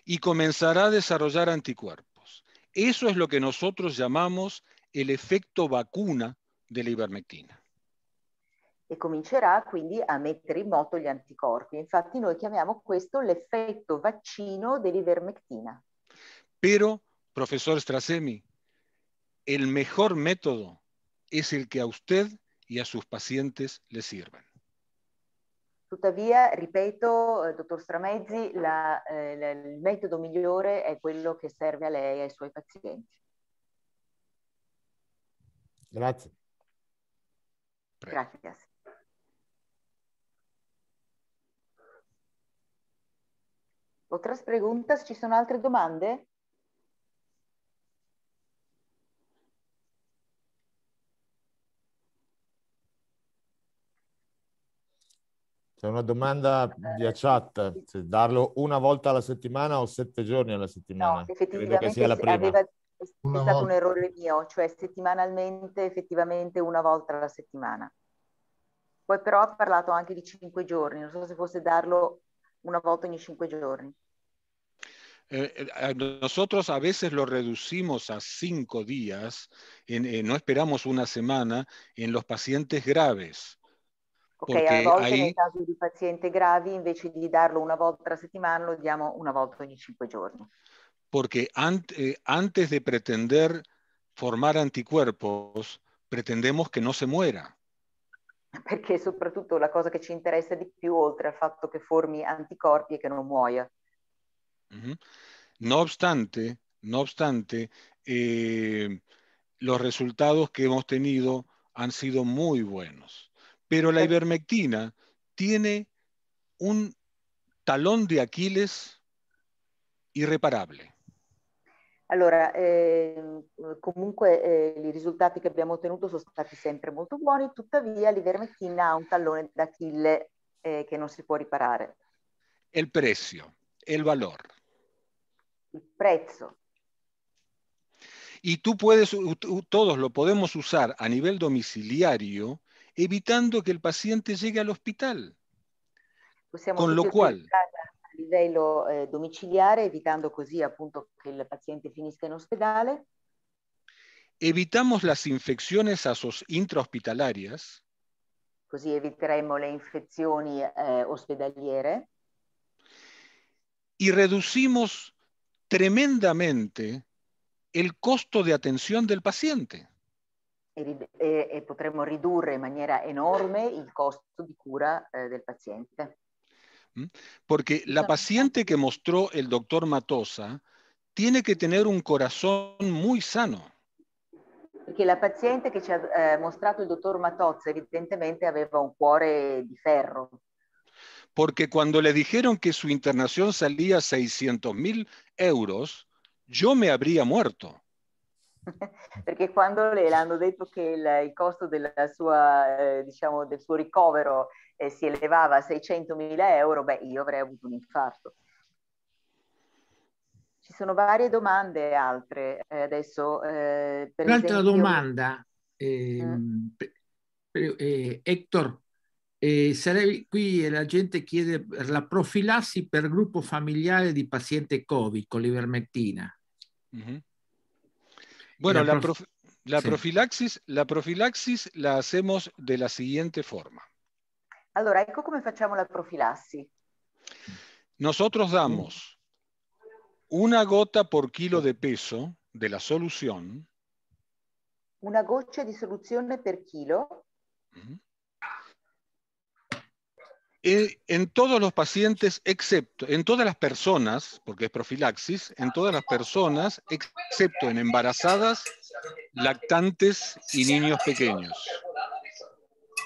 Y comenzará a desarrollar anticuerpos. Eso es lo que nosotros llamamos el efecto vacuna de la ivermectina. e comincerà quindi a mettere in moto gli anticorpi. Infatti noi chiamiamo questo l'effetto vaccino dell'ivermectina. Però, professor Strasemi, il miglior metodo è il che a usted e a sus pacientes le sirven. Tuttavia, ripeto, eh, dottor Stramezzi, la, eh, la, il metodo migliore è quello che serve a lei e ai suoi pazienti. Grazie. Grazie. Otras preguntas? Ci sono altre domande? C'è una domanda via eh, chat, se darlo una volta alla settimana o sette giorni alla settimana? No, effettivamente Credo che sia la prima. Aveva, è stato volta. un errore mio, cioè settimanalmente effettivamente una volta alla settimana. Poi però ha parlato anche di cinque giorni, non so se fosse darlo una vez en cinco días? Eh, eh, nosotros a veces lo reducimos a cinco días, eh, no esperamos una semana en los pacientes graves. Ok, a volte ahí... nel caso di graves, gravi invece di darlo una volta alla semana, lo damos una vez en cinco días. Porque antes de pretender formar anticuerpos, pretendemos que no se muera sobre soprattutto la cosa que ci interesa di più, oltre al fatto che formi anticorpi, y e che non muoia. No obstante, no obstante eh, los resultados que hemos tenido han sido muy buenos, pero la ivermectina tiene un talón de Aquiles irreparable. Allora, eh, comunque eh, i risultati che abbiamo ottenuto sono stati sempre molto buoni, tuttavia ha un tallone d'Achille eh, che non si può riparare. El precio, el valor. El precio. Y tú puedes, todos lo podemos usar a nivel domiciliario, evitando que el paciente llegue al hospital. Con lo cual, velo eh, domiciliare, evitando così appunto que el paciente finisca in ospedale. Evitamos las infecciones intrahospitalarias. Così eviteremo le infezioni eh, ospedaliere. Y reducimos tremendamente el costo de atención del paciente. E, e, e potremmo ridurre in maniera enorme il costo di cura eh, del paziente. Porque la paciente que mostró el doctor Matosa tiene que tener un corazón muy sano. Porque la paciente que ha eh, mostrado el doctor matoza evidentemente aveva un cuore de ferro. Porque cuando le dijeron que su internación salía 600 mil euros, yo me habría muerto. perché quando le hanno detto che il, il costo sua, eh, diciamo, del suo ricovero eh, si elevava a 600 mila euro, beh, io avrei avuto un infarto. Ci sono varie domande altre eh, adesso. Eh, Un'altra esempio... domanda, mm. per, ehm, per, eh, Hector, eh, sarei qui e la gente chiede la profilassi per gruppo familiare di paziente Covid con l'ivermettina. Mm -hmm. Bueno, la, profilaxis, la profilaxis la hacemos de la siguiente forma. Allora, ecco come la profilaxis? Nosotros damos una gota por kilo de peso de la solución. Una goccia de solución per kilo en todos los pacientes, excepto, en todas las personas, porque es profilaxis, en todas las personas, excepto en embarazadas, lactantes y niños pequeños.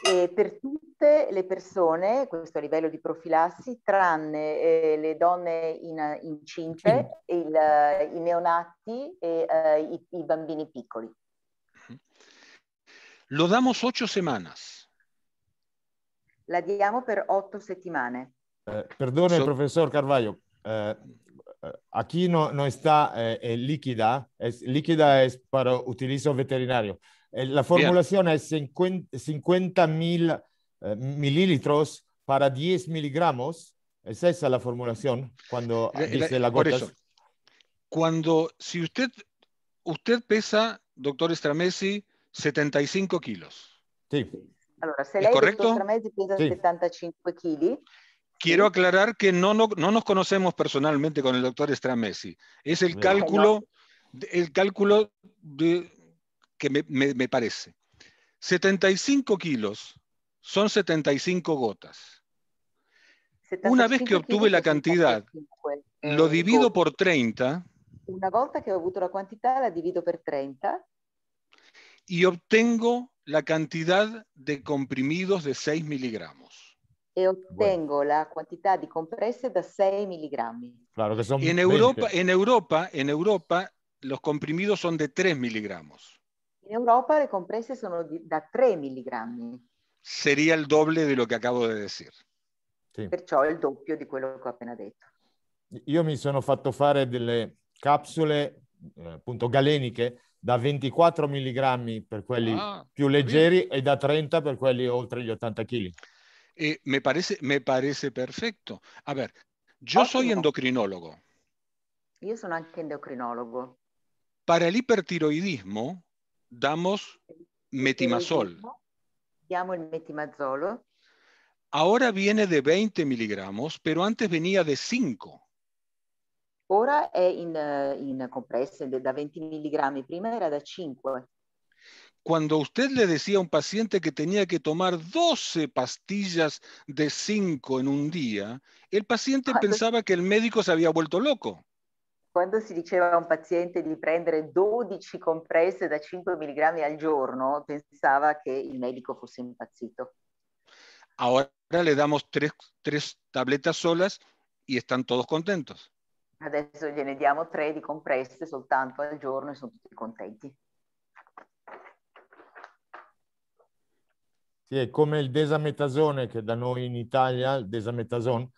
Eh, per tutte le persone, questo a nivel de profilaxis, tranne las eh, le donne in, incinte, neonatos il, i neonati e eh, Lo damos ocho semanas la diamo por ocho settimane. Perdón, eh, perdone, so professor aquí eh, eh, no, está líquida, es, líquida es para utilizo veterinario. la formulación es 50, mil mililitros para 10 miligramos. Es esa la formulación cuando dice la, Cuando, si usted, usted pesa, doctor Stramesi, 75 kilos. Sí. ¿Es correcto? Quiero aclarar que no, no, nos conocemos personalmente con el doctor Stramesi. Es el cálculo, el cálculo que me, me, parece. 75 kilos son 75 gotas. Una vez que obtuve la cantidad, eh, lo divido por 30. Una gota que he obtenido la cantidad, la divido por 30. Y obtengo la cantidad de comprimidos de 6 miligramos. Yo obtengo la cantidad de compresas de 6 miligramos. Claro que son en Europa, en Europa, en Europa, los comprimidos son de 3 miligramos. En Europa, las compresas son de 3 miligramos. Sería el doble de lo que acabo de decir. Sì. Perciò es el doppio de lo que ho appena detto. Io mi sono fatto fare delle capsule eh, appunto galeniche da 24 miligramos per quelli más ah, più leggeri bien. da 30 per quelli oltre gli 80 kg. E me, parece, me parece perfecto. A ver, yo soy endocrinólogo. Yo soy endocrinólogo. Para el hipertiroidismo damos metimazol. Llamo el metimazolo. Ahora viene de 20 miligramos, pero antes venía de 5. Ahora es en in de da 20 miligramos, prima era de 5. Cuando usted le decía a un paciente que tenía que tomar 12 pastillas de 5 en un día, el paciente pensaba que el médico se había vuelto loco. Cuando se decía a un paciente de prendere 12 compresse de 5 miligramos al giorno, pensaba que el médico fosse impazzito. Ahora le damos 3 tres tabletas solas y están todos contentos. Adesso gliene diamo tre di compresse soltanto al giorno e sono tutti contenti. Sì, è come il desametasone che da noi in Italia, il desametasone,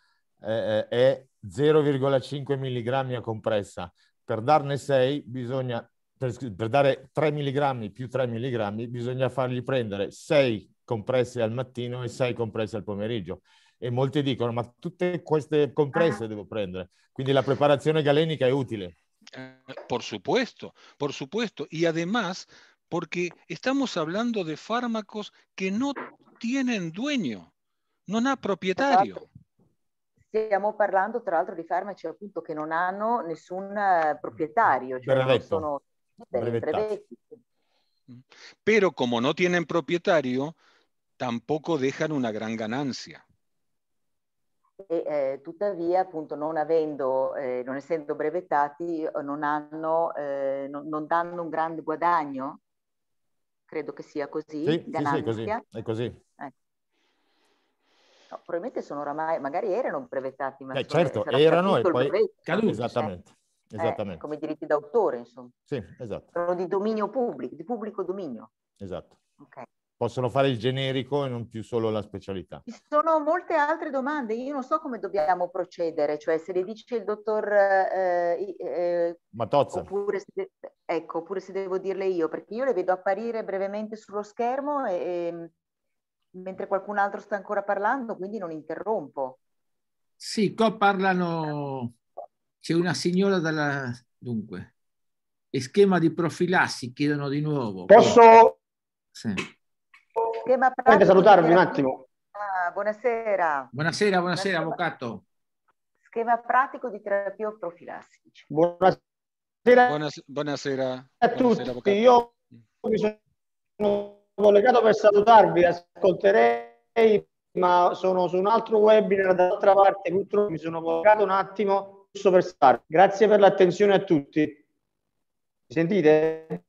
eh, eh è 0,5 mg a compressa. Per darne 6 bisogna, per, per dare 3 mg più 3 mg bisogna fargli prendere 6 compresse al mattino e 6 compresse al pomeriggio e molti dicono ma tutte queste compresse ah. devo prendere, quindi la preparación galénica es útil. Eh, por supuesto, por supuesto. Y además, porque estamos hablando de fármacos que no tienen dueño, no ha propietario. estamos hablando, tra l'altro de farmaci que no non hanno eh, propietario, cioè Pero como no tienen propietario, tampoco dejan una gran ganancia. e eh, tuttavia appunto non avendo, eh, non essendo brevettati, eh, non, hanno, eh, non, non, danno un grande guadagno, credo che sia così, sì, sì, sì così, è così. Eh. No, probabilmente sono oramai, magari erano brevettati, ma eh, certo, erano e poi caduti. Eh. Esattamente. esattamente. come diritti d'autore, insomma. Sì, esatto. Sono di dominio pubblico, di pubblico dominio. Esatto. Ok possono fare il generico e non più solo la specialità. Ci sono molte altre domande, io non so come dobbiamo procedere, cioè se le dice il dottor eh, eh, Matozza. Oppure se, ecco, oppure se devo dirle io, perché io le vedo apparire brevemente sullo schermo e, e, mentre qualcun altro sta ancora parlando, quindi non interrompo. Sì, qua parlano, c'è una signora dalla... dunque, e schema di profilassi chiedono di nuovo. Posso... Sì tema pratico... salutarvi un attimo. Ah, buonasera. Buonasera, buonasera, avvocato. Schema pratico di terapia profilassica. Buonasera. Buonasera, buonasera a tutti. Buonasera, Io mi sono collegato per salutarvi, ascolterei, ma sono su un altro webinar dall'altra parte, purtroppo mi sono collegato un attimo giusto per stare. Grazie per l'attenzione a tutti. Mi sentite?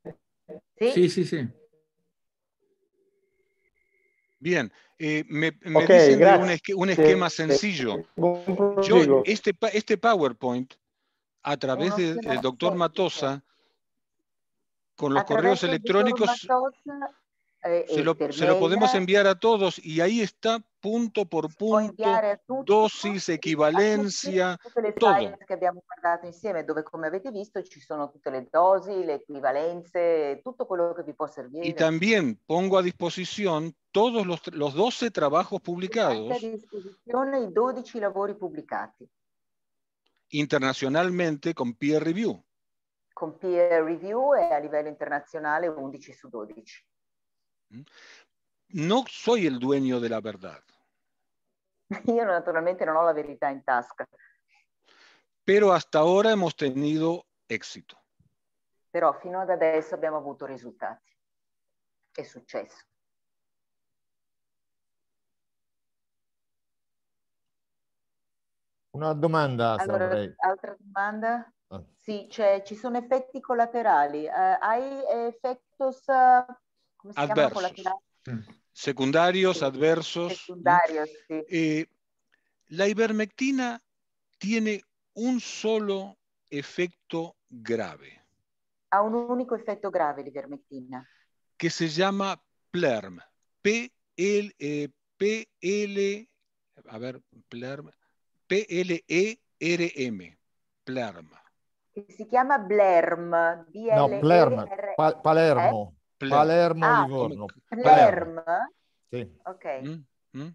Sì, sì, sì. sì. Bien, eh, me, me dicen un, esquema sencillo. Yo, este, este PowerPoint, a través del eh, doctor Matosa, con los correos electrónicos, eh, este, se, lo, podemos enviar a todos y ahí está punto por punto, dosis, equivalencia todas todo. que hemos guardato insieme donde como habéis visto ci sono tutte le dosi, le equivalenze, tutto quello che vi puede servir. Y también pongo a disposición todos los, los 12 trabajos publicados. A disposizione los 12 lavori publicados internacionalmente con peer review. Con peer review y eh, a nivel internacional 11 su 12. No soy el dueño de la verdad. Yo naturalmente no ho la verità in tasca. Pero hasta ahora hemos tenido éxito. Però fino ad adesso abbiamo avuto risultati È successo. Una domanda. Allora, altra domanda? Ah. Sì, cioè, ci sono effetti collaterali. Uh, hai effetti uh, Secundarios, adversos. la ivermectina tiene un solo efecto grave. a un único efecto grave la ivermectina. Que se llama PLERM. P-L, P-L, e r m PLERM. E, e e se llama BLERM. B -L -M. No, PLERM, Palermo. ¿Eh? Palermo, ah, Livorno. Palermo. Sí. Ok. Mm, mm.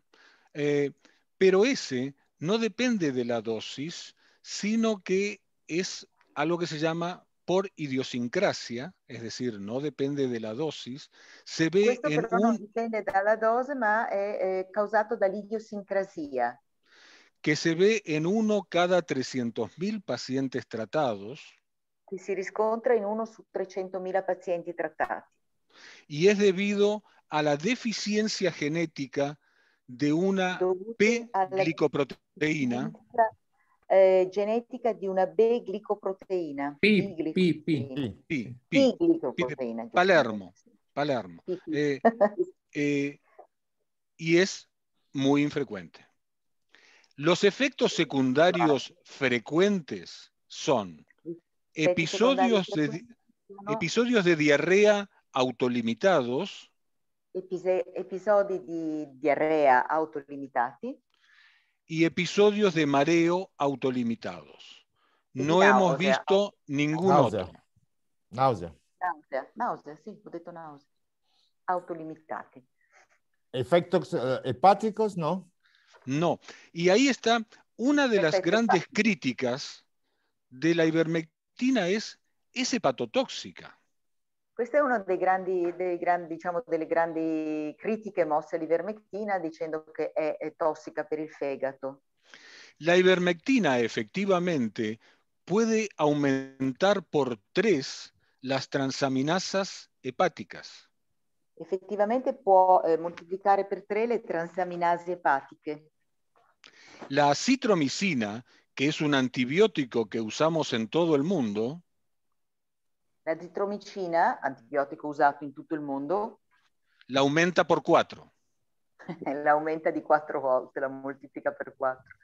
Eh, pero ese no depende de la dosis, sino que es algo que se llama por idiosincrasia, es decir, no depende de la dosis, se ve depende en la un... pero es causado dose, ma eh, eh, idiosincrasia. Que se ve en uno cada 300.000 pacientes tratados. Que se encuentra en uno su 300.000 pacientes tratados y es debido a la deficiencia genética de una B-glicoproteína. Eh, genética de una B-glicoproteína. P-glicoproteína. Palermo. Palermo. Eh, eh, y es muy infrecuente. Los efectos secundarios frecuentes son episodios episodios de diarrea autolimitados. episodios de diarrea autolimitados Y episodios de mareo autolimitados. No hemos visto ningún Nausea. otro. Náusea. Náusea, sí, he dicho náusea. Autolimitati. Efectos eh, hepáticos, no. No. Y ahí está una de las grandes críticas de la ivermectina es es hepatotóxica. Esta es una de grandi, dei grandi, diciamo, delle grandi critiche mosse all'ivermectina dicendo che è, el tossica per il fegato. La ivermectina efectivamente puede aumentar por tres las transaminasas hepáticas. Efectivamente, puede eh, multiplicar por per las le transaminasi La citromicina, que es un antibiótico que usamos en todo el mundo, la ditromicina, antibiótico usato in tutto il mondo, la per 4. cuatro. di 4 de la moltiplica per 4.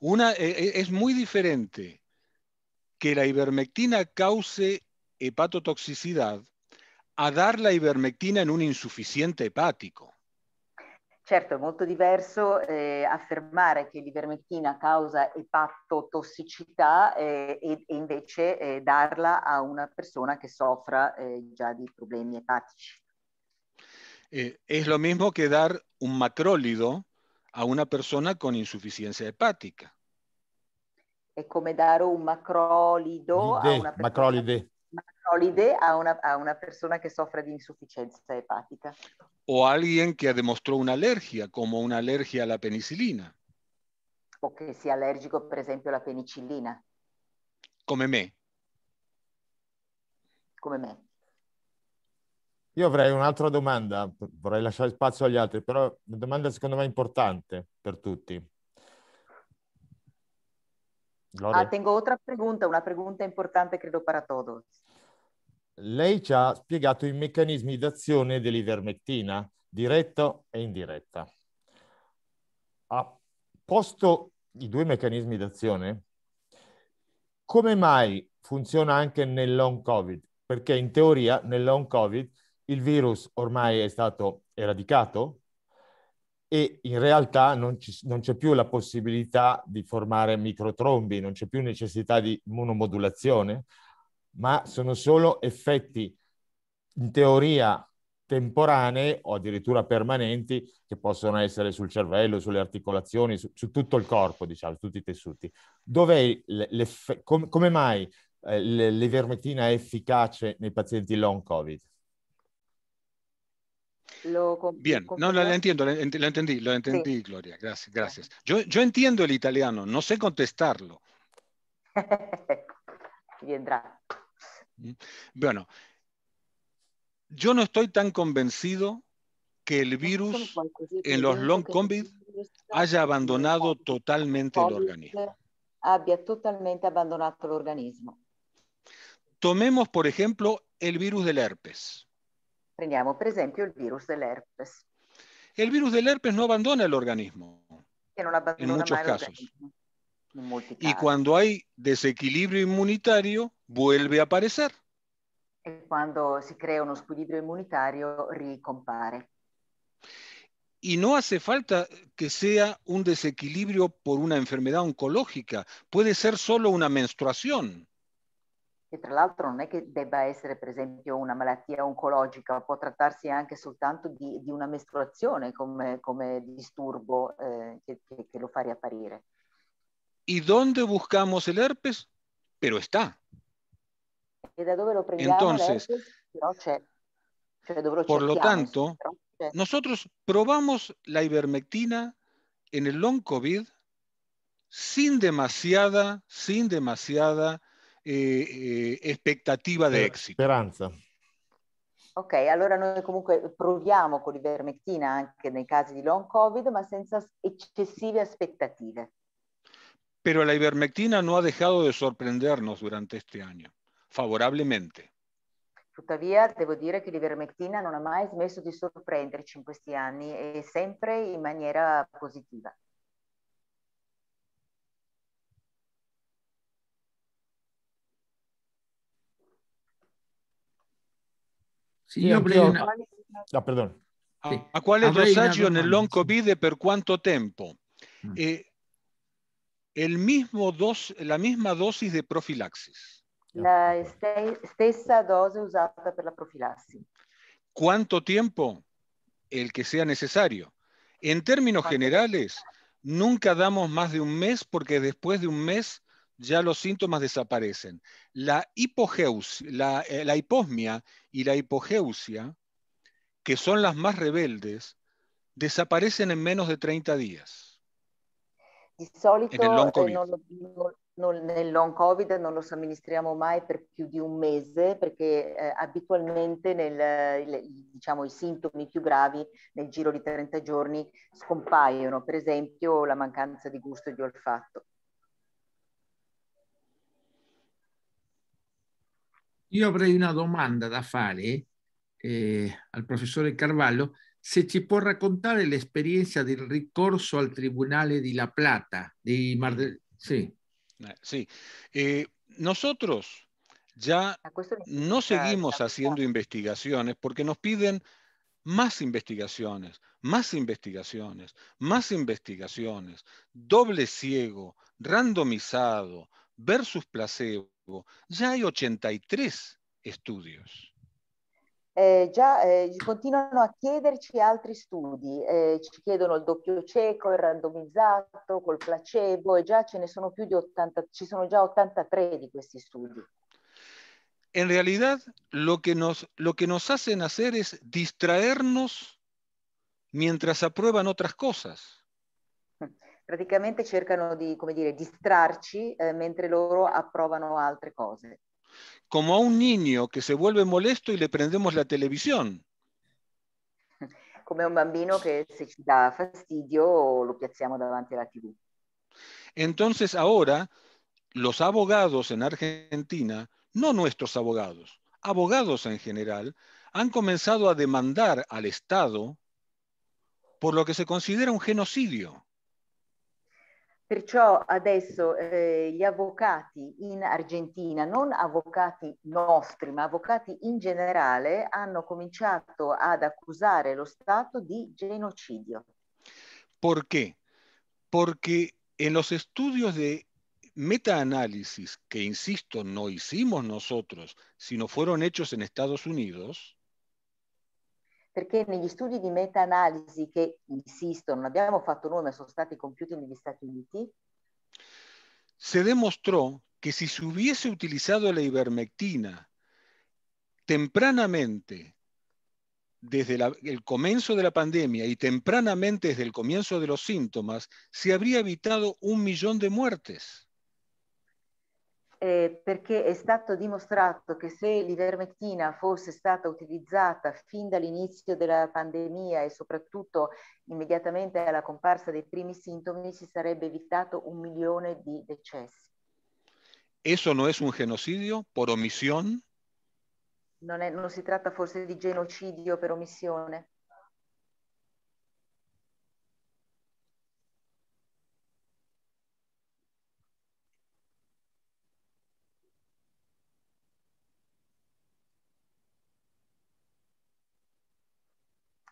Una, cuatro. E, e, es muy diferente que la ivermectina cause hepatotoxicidad a dar la ivermectina en un insuficiente hepático. Certo, è molto diverso eh, affermare che l'ivermettina causa epatotossicità eh, e, e, invece eh, darla a una persona che sofra eh, già di problemi epáticos. es lo mismo che dar un macrolido a una persona con insufficienza epatica. È come dare un macrólido a una persona. Macrolide solide a una, a una persona che soffre di insufficienza epatica. O alguien che ha dimostrato un'allergia, come un'allergia alla penicillina. O che sia allergico, per esempio, alla penicillina. Come me. Come me. Io avrei un'altra domanda, vorrei lasciare spazio agli altri, però una domanda secondo me importante per tutti. Lore. Ah, tengo otra pregunta, una pregunta importante credo para todos lei ci ha spiegato i meccanismi d'azione dell'ivermettina, diretta e indiretta. Ha posto i due meccanismi d'azione, come mai funziona anche nel long covid? Perché in teoria nel long covid il virus ormai è stato eradicato e in realtà non, ci, non c'è più la possibilità di formare microtrombi, non c'è più necessità di immunomodulazione, ma sono solo effetti in teoria temporanee o addirittura permanenti che possono essere sul cervello, sulle articolazioni, su, su tutto il corpo, diciamo, su tutti i tessuti. Dov'è com- come mai eh, l'ivermectina è efficace nei pazienti long COVID? Bien, no, lo, entiendo, lo entendí, lo entendí, sí. Gloria, gracias, gracias. Yo, yo, entiendo el italiano, no sé contestarlo. Vendrá. ¿Mm? Bueno, yo no estoy tan convencido que el virus en los long COVID haya abandonado totalmente el organismo. había totalmente abandonado el organismo. Tomemos, por ejemplo, el virus del herpes. Prendiamo, por ejemplo, el virus del herpes. El virus del herpes no abandona el organismo. en muchos casos. Y cuando hay desequilibrio inmunitario, vuelve a aparecer. Y cuando se crea un desequilibrio inmunitario, ricompare. Y no hace falta que sea un desequilibrio por una enfermedad oncológica, puede ser solo una menstruación. y tra l'altro no es que deba ser, por ejemplo, una malattia oncológica. Puede tratarse anche soltanto di, una menstruación como disturbo que eh, lo fa riapparire. ¿Y dónde buscamos el herpes? Pero está. Entonces, por lo tanto, nosotros probamos la ivermectina en el long COVID sin demasiada, sin demasiada eh, eh, expectativa de éxito. Esperanza. Ok, allora noi comunque proviamo con l'ivermectina anche nei casi di long COVID, ma senza eccessive aspettative. Pero la ivermectina no ha dejado de sorprendernos durante este año, favorablemente. Tuttavia, devo dire che l'ivermectina non ha mai smesso di sorprenderci in questi anni e sempre in maniera positiva. Signor Presidente, no, perdone. A, a quale dosaggio nel long Covid e per quanto tempo? Mm. E mismo la misma dosis de profilaxis. La ah, stessa este, dosis usada para la profilaxis. ¿Cuánto tiempo? El que sea necesario. En términos generales, nunca damos más de un mes porque después de un mes ya los síntomas desaparecen. La, la, eh, la hiposmia y la hipogeusia, que son las más rebeldes, desaparecen en menos de 30 días. Di solito eh, nel long covid non lo somministriamo mai per più di un mese perché eh, abitualmente nel, il, diciamo, i sintomi più gravi nel giro di 30 giorni scompaiono, per esempio la mancanza di gusto e di olfatto. Io avrei una domanda da fare eh, al professore Carvalho se a contar la experiencia del recurso al Tribunal de La Plata? de Sí. Eh, eh, nosotros ya no seguimos haciendo investigaciones porque nos piden más investigaciones, más investigaciones, más investigaciones, doble ciego, randomizado, versus placebo. Ya hay 83 estudios. eh, già eh, continuano a chiederci altri studi, eh, ci chiedono il doppio cieco, il randomizzato, col placebo e già ce ne sono più di 80, ci sono già 83 di questi studi. En realidad lo que nos, lo que nos hacen hacer es distraernos mientras aprueban otras cosas. Praticamente cercano di, come dire, distrarci eh, mentre loro approvano altre cose. como a un niño que se vuelve molesto y le prendemos la televisión. a un bambino que se da fastidio fastidio lo piazziamo davanti la TV. Entonces ahora los abogados en Argentina, no nuestros abogados, abogados en general, han comenzado a demandar al Estado por lo que se considera un genocidio. Perciò adesso eh, gli avvocati in Argentina, non avvocati nostri, ma avvocati in generale, hanno cominciato ad accusare lo Stato di genocidio. Perché? Perché en los estudios de metaanálisis, che insisto, no hicimos nosotros, sino fueron hechos en Estados Unidos, perché negli studi di meta-analisi que, insisto, non abbiamo fatto noi, ma sono stati compiuti negli Stati Uniti, se demostró que si se hubiese utilizado la ivermectina tempranamente, desde el comienzo de la pandemia y tempranamente desde el comienzo de los síntomas, se habría evitado un millón de muertes. eh, perché è stato dimostrato che se l'ivermectina fosse stata utilizzata fin dall'inizio della pandemia e soprattutto immediatamente alla comparsa dei primi sintomi, si sarebbe evitato un milione di decessi. ¿Eso no es un genocidio por omisión? Non, è, non si tratta forse di genocidio per omissione?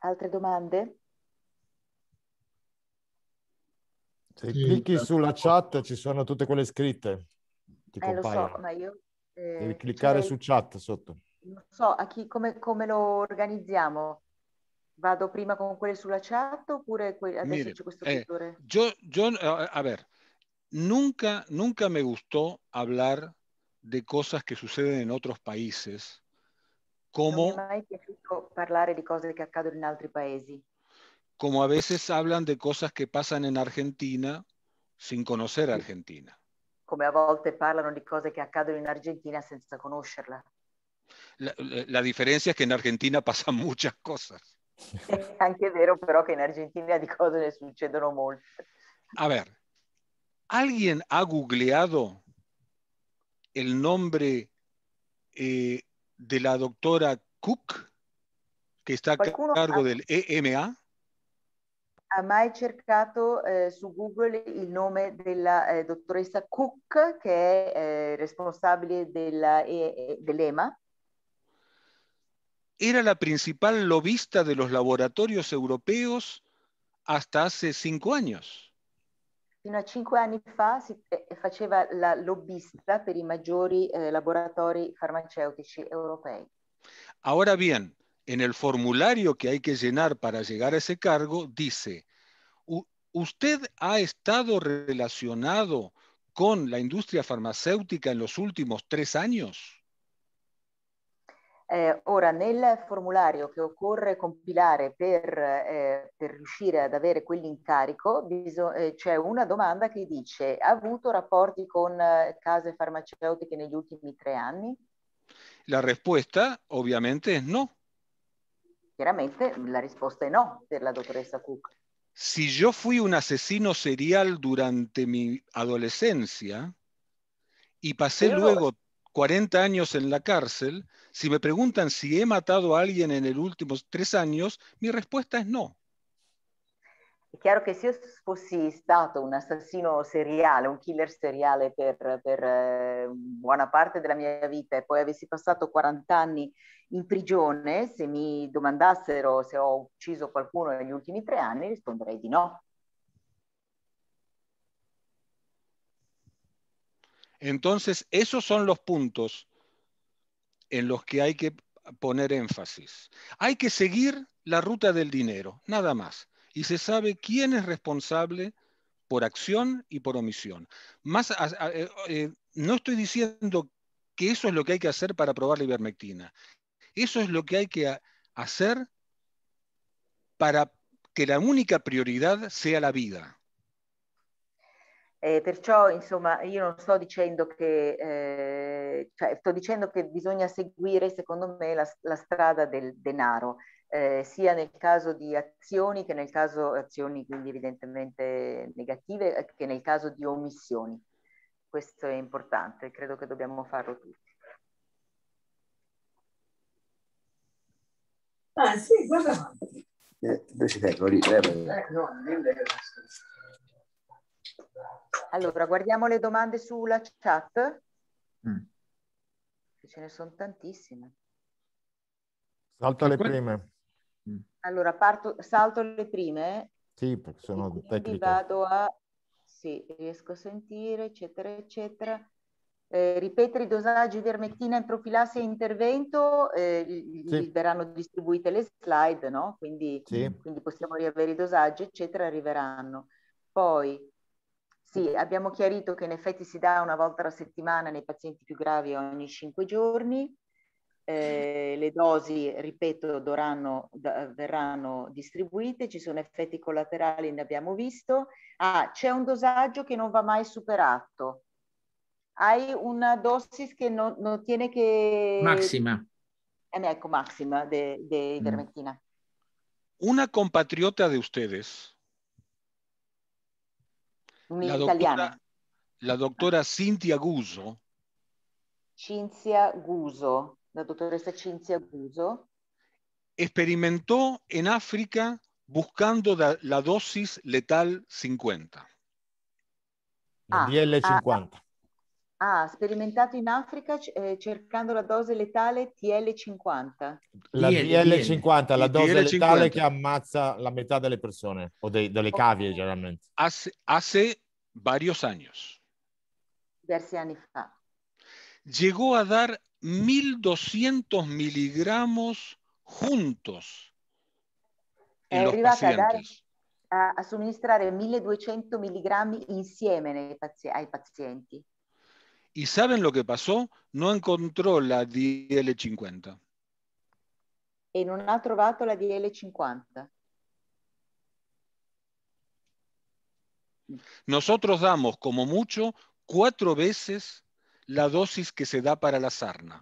Altre domande? Se sì, clicchi certo. sulla chat ci sono tutte quelle scritte. Ti eh, lo so, ma io... Eh, Devi cliccare cioè, su chat sotto. Non so a chi, come, come, lo organizziamo. Vado prima con quelle sulla chat oppure que adesso Mire, c'è questo eh, settore? Yo, eh, a ver, nunca, nunca me gustó hablar de cosas que suceden en otros países Como, parlare di cose Como a veces hablan de cosas que pasan en Argentina sin conocer Argentina. como a volte hablan de cosas que accadono en Argentina sin conocerla La, la, diferencia es que en Argentina pasan muchas cosas. es anche vero pero que en Argentina de cosas ne suceden muchas A ver, ¿alguien ha googleado el nombre eh, de la doctora Cook, que está a cargo del EMA? Ha mai cercato eh, su Google el nombre de la eh, dottoressa Cook, que es responsable responsabile della, eh, dell'EMA? Era la principal lobista de los laboratorios europeos hasta hace cinco años fino a cinco años fa se eh, hacía eh, la lobbista per i maggiori eh, laboratori farmacéuticos europeos. Ahora bien, en el formulario que hay que llenar para llegar a ese cargo, dice, ¿usted ha estado relacionado con la industria farmacéutica en los últimos tres años? Eh, ora, nel formulario che occorre compilare per, eh, per riuscire ad avere quell'incarico, eh, c'è una domanda che dice ha avuto rapporti con eh, case farmaceutiche negli ultimi tre anni? La risposta ovviamente è no. Chiaramente la risposta è no per la dottoressa Cook. Se io fui un assassino serial durante mi adolescencia y pasé Pero... luego 40 años en la cárcel, si me preguntan si he matado a alguien en los últimos tres años, mi respuesta es no. Es claro que si yo fossi stato un asesino serial, un killer serial por eh, buena parte de parte della mia vida y e poi avessi passato 40 anni in prigione, se si domandassero matado a ucciso en negli ultimi tres años, respondería di no. Entonces, esos son los puntos en los que hay que poner énfasis. Hay que seguir la ruta del dinero, nada más. Y se sabe quién es responsable por acción y por omisión. Eh, eh, no estoy diciendo que eso es lo que hay que hacer para probar la ivermectina. Eso es lo que hay que hacer para que la única prioridad sea la vida. Eh, perciò, insomma, io non sto dicendo che, eh, cioè, sto dicendo che bisogna seguire, secondo me, la, la strada del denaro, eh, sia nel caso di azioni che nel caso di azioni quindi evidentemente negative, eh, che nel caso di omissioni. Questo è importante, credo che dobbiamo farlo tutti. Ah sì, guarda Eh, dove siete? Lì, eh, eh, no, lì, lì, lì. Allora, guardiamo le domande sulla chat. Mm. Ce ne sono tantissime. Salta le prime. Mm. Allora, parto, salto le prime. Sì, perché sono tecniche. Vado a... Sì, riesco a sentire, eccetera, eccetera. Eh, ripetere i dosaggi di ermettina in profilassi e intervento, eh, sì. verranno distribuite le slide, no? Quindi, sì. quindi possiamo riavere i dosaggi, eccetera, arriveranno. Poi sì, abbiamo chiarito che in effetti si dà una volta alla settimana nei pazienti più gravi ogni cinque giorni. Eh, le dosi, ripeto, dovranno, da, verranno distribuite, ci sono effetti collaterali, ne abbiamo visto. Ah, c'è un dosaggio che non va mai superato. Hai una dosis che non, non tiene che... Massima. Eh, ecco, máxima di de mm. Una compatriota di ustedes la doctora, Cintia Guso. Cintia Guso, la doctora Cintia Guso. Experimentó en África buscando la, dosis letal 50. Ah, DL50. Ah, sperimentato in Africa eh, cercando la dose letale TL50. La TL50, la dose TL50. letale che ammazza la metà delle persone o dei, delle cavie generalmente. Hace, hace varios años. Diversi anni fa. Llegó a dar 1200 miligramos juntos. È arrivata a, dare, a, a, somministrare 1200 milligrammi insieme pazienti, ai pazienti. ¿Y saben lo que pasò? No encontró la DL50. E non ha trovato la DL50. Nosotros damos como mucho cuatro veces la dosis que se da para la sarna.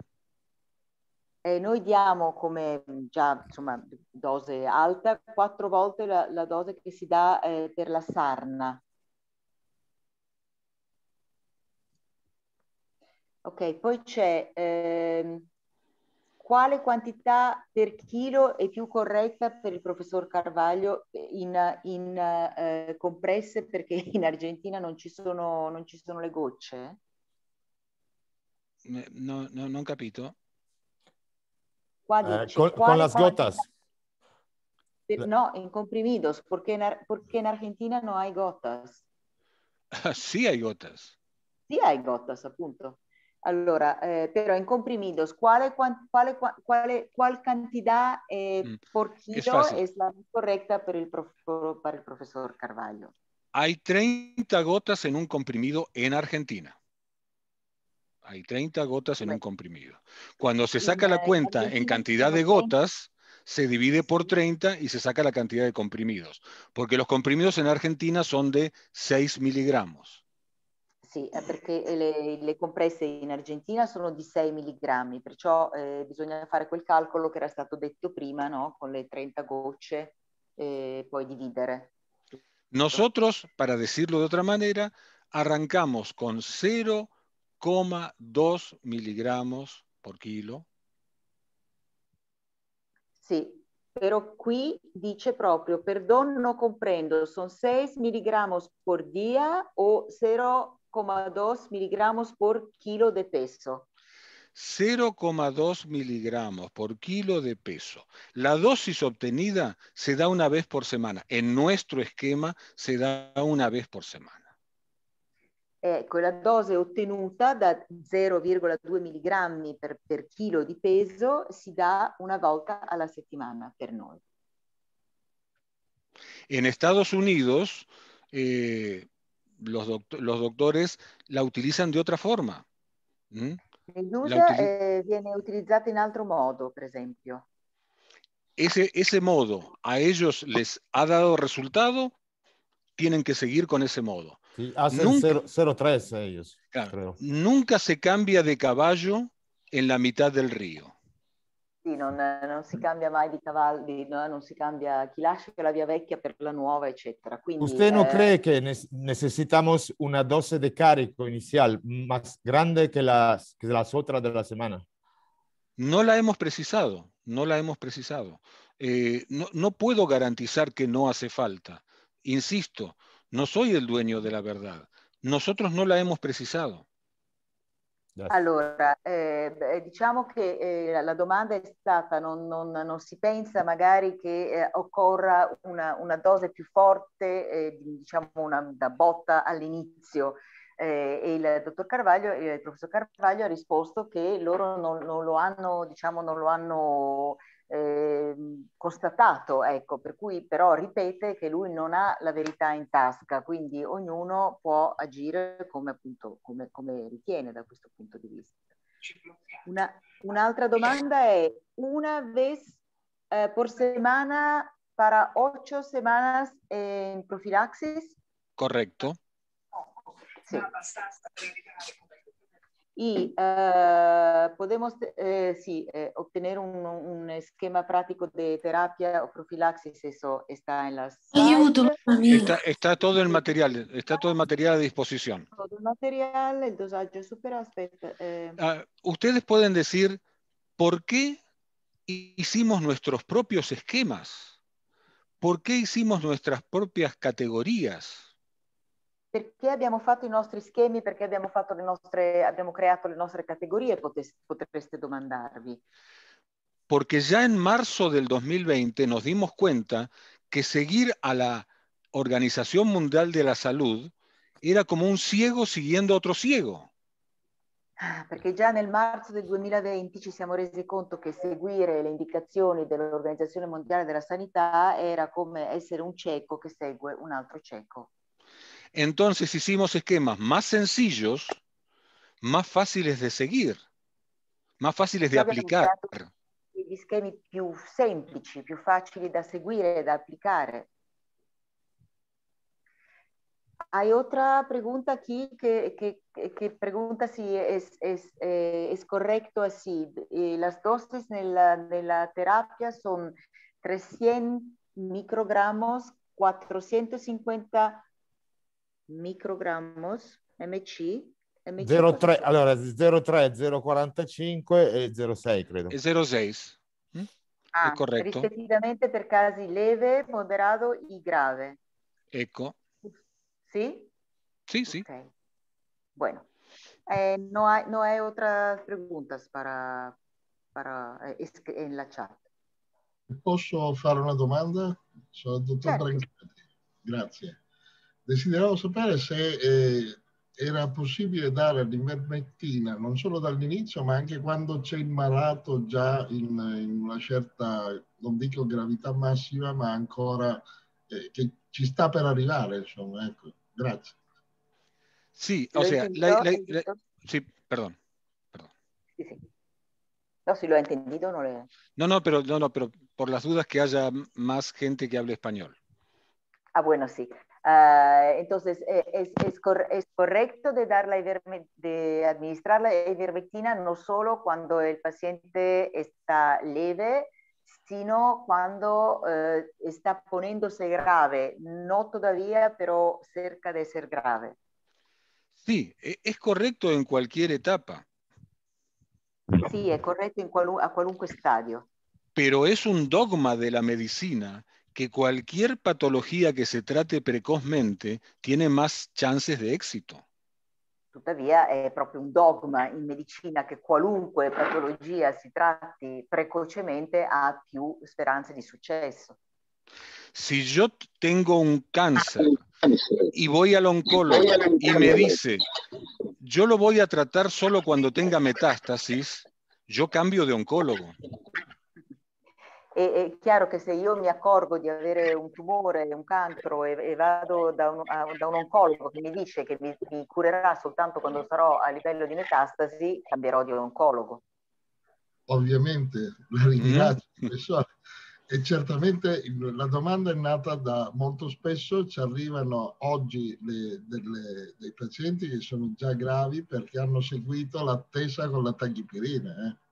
E noi diamo come già insomma, dose alta quattro volte la, la dose che si dà eh, per la sarna. Ok, poi c'è ehm, quale quantità per chilo è più corretta per il professor Carvaglio in, in eh, compresse perché in Argentina non ci sono, non ci sono le gocce? No, no, non capito. Dice, eh, con, con las gotas. Per, no, in comprimidos, perché in, porque en Argentina non hai gotas. Ah, sí hay gotas. Sì, hai gotas, appunto. Allora, eh, pero en comprimidos, ¿cuál, cantidad eh, mm. por kilo es, la correcta para el, profesor Carvalho? Hay 30 gotas en un comprimido en Argentina. Hay 30 gotas en un comprimido. Cuando se saca la cuenta en cantidad de gotas, se divide por 30 y se saca la cantidad de comprimidos. Porque los comprimidos en Argentina son de 6 miligramos. Sì, perché eh, le, le, compresse in Argentina sono di 6 mg, perciò eh, bisogna fare quel calcolo che era stato detto prima, no? Con le 30 gocce e eh, poi dividere. Nosotros, para decirlo de otra manera, arrancamos con 0,2 miligramos por kilo. Sì, però qui dice proprio, perdono, non comprendo, sono 6 mg por dia o 0 0,2 miligramos por kilo de peso. 0,2 miligramos por kilo de peso. La dosis obtenida se da una vez por semana. En nuestro esquema se da una vez por semana. con la dosis obtenida da 0,2 miligramos per, kilo de peso si da una volta alla settimana per noi. En Estados Unidos, eh, los, doctores la utilizan de otra forma. Mm? viene utilizada en otro modo, por ejemplo. Ese, ese modo a ellos les ha dado resultado, tienen que seguir con ese modo. Sí, hacen 0-3 ellos. nunca se cambia de caballo en la mitad del río no no cambia mai di cavalli, no? se si cambia chi lascia la via vecchia per la nueva, eccetera. ¿Usted no eh, cree que necesitamos una dosis de carico inicial más grande que las, las otras de la semana? No la hemos precisado, no la hemos precisado. Eh, no, no puedo garantizar que no hace falta. Insisto, no soy el dueño de la verdad. Nosotros no la hemos precisado. Allora, eh, diciamo che eh, la domanda è stata, non, non, non si pensa magari che eh, occorra una, una, dose più forte, eh, diciamo una, una, botta all'inizio. Eh, e il dottor Carvaglio, eh, il professor Carvaglio ha risposto che loro non, non lo hanno, diciamo, non lo hanno constatato, ecco, per cui però ripete che lui non ha la verità in tasca, quindi ognuno può agire come, appunto, come, come ritiene da questo punto di vista. Una, un'altra domanda è, una vez eh, por semana para ocho semanas en profilaxis? Corretto. Sì. y ah, podemos eh, sí, eh, obtener un, esquema práctico de terapia o profilaxis, eso está en las... Está, está, todo el material, está todo el material a disposición. Todo el material, el dosaje super Ustedes pueden decir, ¿por qué hicimos nuestros propios esquemas? ¿Por qué hicimos nuestras propias categorías? perché abbiamo fatto i nostri schemi, perché abbiamo, nostre, abbiamo creato le nostre categorie, potreste domandarvi. Porque ya en marzo del 2020 nos dimos cuenta que seguir a la Organización Mundial de la Salud era como un ciego siguiendo a otro ciego. Ah, perché già nel marzo del 2020 ci siamo resi conto che seguire le indicazioni dell'Organizzazione Mondiale della Sanità era come essere un cieco che segue un altro cieco. Entonces hicimos esquemas más sencillos, más fáciles de seguir, más fáciles de aplicar. Esquemas más più semplici, più facili da seguire e aplicar. Hay otra pregunta aquí que, pregunta si es, eh, correcto así. Eh, las dosis de la, la, terapia son 300 microgramos, 450 microgramos MC 03, allora 03, 045 e 06 credo. E 06. Mm? Ah, è corretto. Rispettivamente per casi leve, moderato e grave. Ecco. Sì? Sì, sí. Okay. Bueno, eh, no, hay, no, hay, otras preguntas para, para eh, en la chat. Posso fare una domanda? Sono tutto certo. Grazie desideravo sapere se eh, era possibile dare l'invermettina non solo dall'inizio, ma anche quando c'è il malato già in, in, una certa, non dico gravità massima, ma ancora eh, che ci sta per arrivare. Insomma, ecco. Grazie. Sì, o sea, lei, lei, lei, sí, perdón. perdón. Sí, sí. No, si lo ha entendido, no le... No, no, pero, no, no, pero por las dudas que haya más gente que hable español. Ah, bueno, sí. Ah, entonces, eh, es, es, correcto de, dar de administrar la ivermectina no solo cuando el paciente está leve, sino cuando eh, está poniéndose grave, no todavía, pero cerca de ser grave. Sí, e-, es correcto en cualquier etapa. Sí, es correcto en cual, a cualquier estadio. Pero es un dogma de la medicina que cualquier patología que se trate precozmente tiene más chances de éxito. Todavía es un dogma en medicina que qualunque patología si tratti precocemente ha più speranze di successo. Si yo tengo un cáncer y voy al oncólogo y me dice, yo lo voy a tratar solo cuando tenga metástasis, yo cambio de oncólogo. è chiaro che se io mi accorgo di avere un tumore, un cancro e, e vado da un, a, da un, oncologo che mi dice che mi, mi, curerà soltanto quando sarò a livello di metastasi, cambierò di oncologo. Ovviamente, la mm-hmm. ringrazio professore. E certamente la domanda è nata da molto spesso, ci arrivano oggi le, delle, dei pazienti che sono già gravi perché hanno seguito l'attesa con la tachipirina. Eh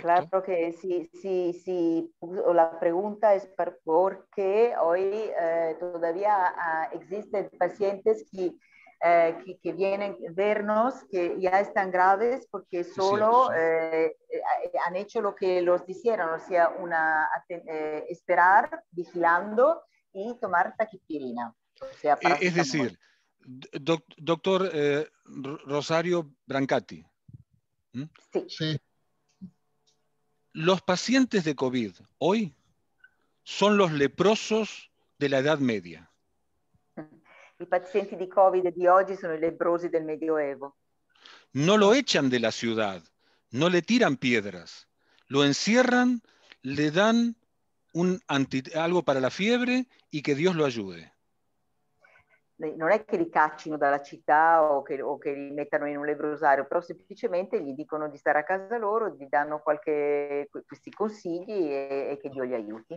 Claro que sí, sí, sí. La pregunta es por qué hoy eh, todavía ah, existen pacientes eh, que, que, vienen a vernos que ya están graves porque solo eh, han hecho lo que los dijeron, o sea, una, esperar, vigilando y tomar taquipirina. E-, es decir, doctor Rosario Brancati. ¿Mm? Sí. sí. Los pacientes de COVID hoy son los leprosos de la Edad Media. Los pacientes de Covid de hoy son del Medioevo. No lo echan de la ciudad, no le tiran piedras, lo encierran, le dan un algo para la fiebre y que Dios lo ayude. non è che li caccino dalla città o che, o che, li mettano in un lebrosario, però semplicemente gli dicono di stare a casa loro, gli danno qualche, questi consigli e, e, che Dio li aiuti.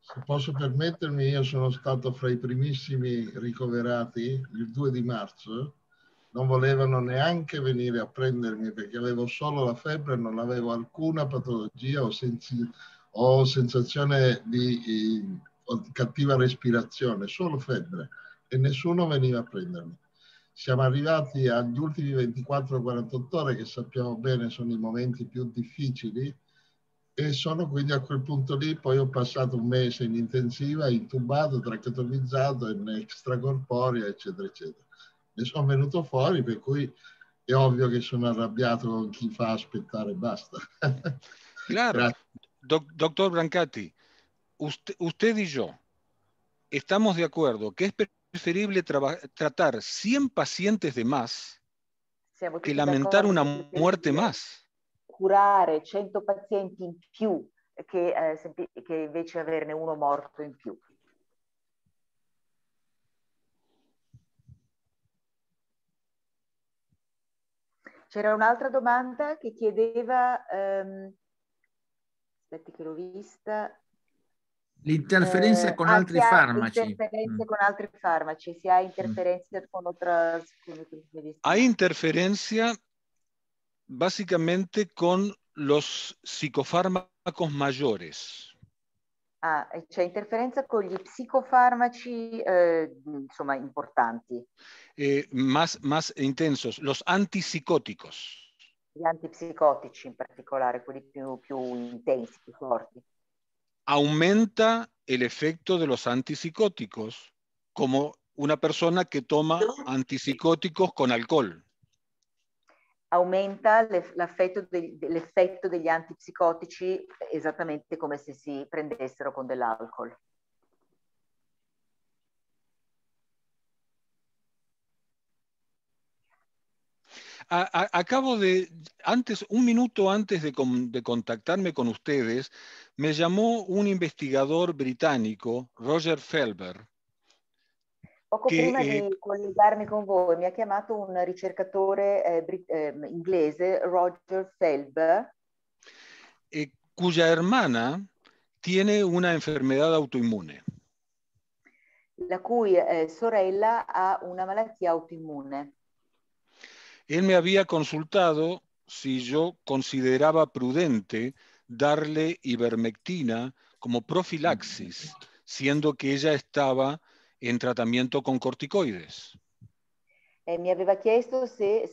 Se posso permettermi, io sono stato fra i primissimi ricoverati il 2 di marzo, non volevano neanche venire a prendermi perché avevo solo la febbre, e non avevo alcuna patologia o, sensi, o sensazione di eh, cattiva respirazione, solo febbre e nessuno veniva a prendermi. Siamo arrivati agli ultimi 24-48 ore, che sappiamo bene sono i momenti più difficili, e sono quindi a quel punto lì, poi ho passato un mese in intensiva, intubato, trachetomizzato, in extracorporea, eccetera, eccetera. Ne sono venuto fuori, per cui è ovvio che sono arrabbiato con chi fa aspettare e basta. Claro. Doc doctor Brancati, usted, usted, y yo estamos de acuerdo que es preferible tratar 100 pacientes de más sì, che lamentare una muerte más. Curare 100 pazienti in più che, eh, che invece averne uno morto in più. C'era un'altra domanda che chiedeva, um, ehm, aspetti che l'ho vista, L'interferenza eh, con ah, altri farmaci. Interferenze mm. con altri farmaci, si ha interferencia mm. con altri medicinali. otros interferenza basicamente con i psicofármacos maggiori. Ah, c'è interferenza con gli psicofarmaci, eh, insomma, importanti. Eh, más, más intensos, Gli antipsicotici in particolare, quelli più, più intensi, più forti. aumenta el efecto de los antipsicóticos como una persona que toma antipsicóticos con alcohol. Aumenta el efecto degli antipsicotici esattamente exactamente como si prendessero con alcohol. acabo de, antes, un minuto antes de, contactarme con ustedes, me llamó un investigador británico, Roger Felber, Poco antes eh, de conectarme con voi mi ha chiamato un ricercatore eh, eh, inglés, Roger Felber. cuya hermana tiene una enfermedad autoinmune. La cui sorella ha una malattia autoimmune. Él me había consultado si yo consideraba prudente darle ivermectina como profilaxis, siendo que ella estaba en tratamiento con corticoides. Eh, me había preguntado chiesto se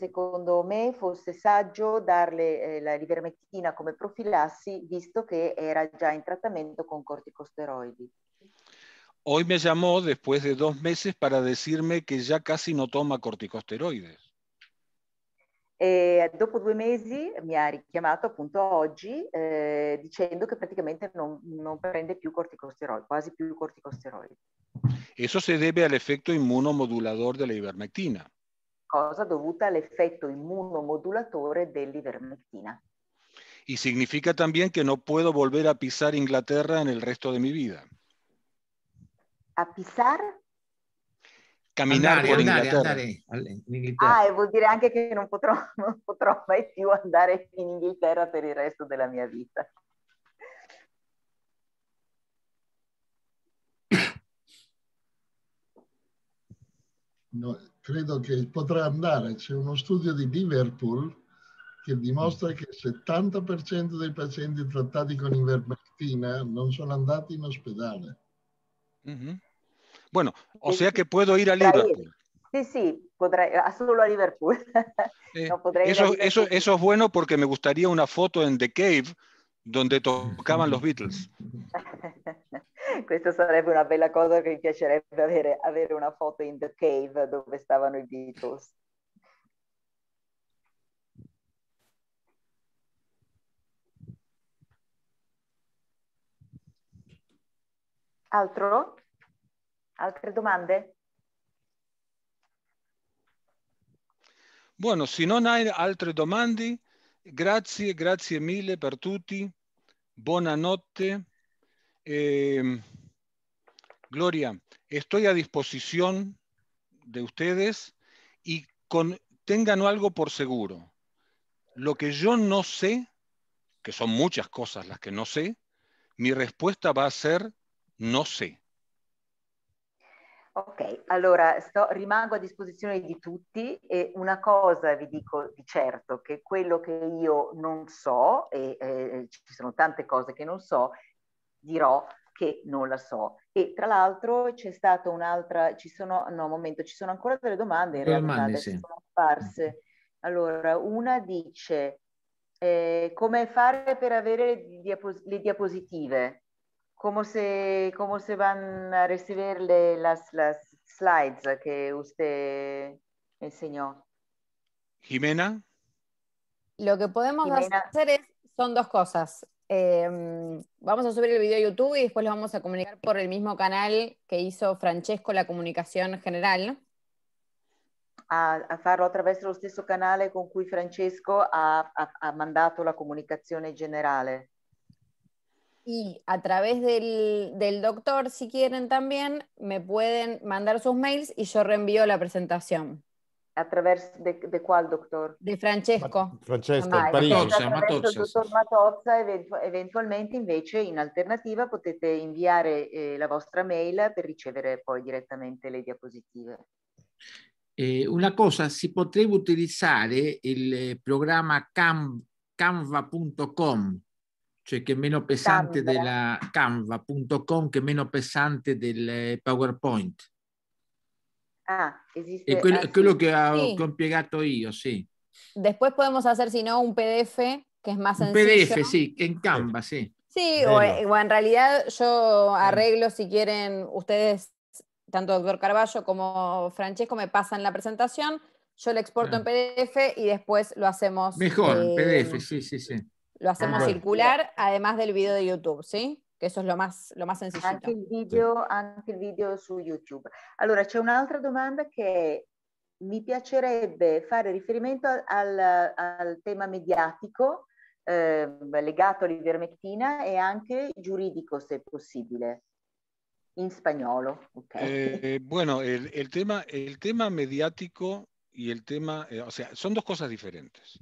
me fuese saggio darle eh, la ivermectina como profilaxis, visto que era ya en tratamiento con corticosteroides. Hoy me llamó después de dos meses para decirme que ya casi no toma corticosteroides. E dopo due mesi mi ha richiamato appunto oggi eh, dicendo che praticamente non, non, prende più corticosteroidi, quasi più corticosteroidi. Eso se deve all'effetto immunomodulatore dell'ivermectina. Cosa dovuta all'effetto immunomodulatore dell'ivermectina. E significa anche che non posso volver a pisar Inglaterra en el resto de mi vida. ¿A pisar? camminare andare, con andare, andare in Inghilterra. Ah, e vuol dire anche che non potrò, non potrò mai più andare in Inghilterra per il resto della mia vita. No, credo che potrà andare. C'è uno studio di Liverpool che dimostra che il 70% dei pazienti trattati con ivermectina non sono andati in ospedale. Mm-hmm. Bueno, o sea que puedo ir a Liverpool. Sí, sí, eh, solo a Liverpool. eso, es bueno porque me gustaría una foto en The Cave donde tocaban los Beatles. Esto sería una bella cosa que me piacerebbe avere, avere una foto en The Cave donde estaban los Beatles. Altro? Altre domande? Bueno, si no hay altre domande, grazie, grazie mille per tutti. Buonanotte. Em, Gloria, estoy a disposición de ustedes y con, tengan algo por seguro. Lo que yo no sé, que son muchas cosas las que no sé, mi respuesta va a ser no sé. Ok, allora sto, rimango a disposizione di tutti e una cosa vi dico di certo, che quello che io non so, e eh, ci sono tante cose che non so, dirò che non la so. E tra l'altro c'è stata un'altra, ci sono, no, momento, ci sono ancora delle domande in realtà, domande, sì. sono apparse. Allora, una dice, eh, come fare per avere le, diapos- le diapositive? cómo se, cómo se van a recibir las, slides que usted enseñó. Jimena. Lo que podemos hacer es, son dos cosas. Em, vamos a subir el video a YouTube y después lo vamos a comunicar por el mismo canal que hizo Francesco la comunicación general. Ah, a, a través del mismo canal canale con cui Francesco ha, ha, ha la comunicación general. Y a través del, del, doctor, si quieren también, me pueden mandar sus mails y yo reenvío la presentación. ¿A través de, de cuál doctor? De Francesco. Francesco, ah, Matozza, Matozza. Dottor Matozza, eventualmente invece in alternativa potete enviar eh, la vostra mail per ricevere poi direttamente le diapositive. Eh, una cosa, si potrebbe utilizzare il eh, programma canva.com que menos menos pesante de la canva.com que menos pesante del eh, PowerPoint. Ah, que lo que quello che, ho, sí. Después podemos hacer, si no, un PDF, que es más un PDF, sí, en Canva, sí. Sí, o, en realidad yo arreglo, si quieren, ustedes, tanto doctor Carballo como Francesco, me pasan la presentación, yo la exporto en PDF y después lo hacemos. Mejor, en eh, PDF, sí, sí, sí. Lo hacemos circular, además del video de YouTube, ¿sí? Que eso es lo más, lo más sencillo. Anche el video, anche el video su YouTube. Allora, c'è un'altra domanda che mi piacerebbe fare riferimento al, al tema mediatico eh, legato y también jurídico, si se posible. En español. ¿ok? Eh, bueno, el, tema, el tema mediático y el tema, eh, o sea, son dos cosas diferentes.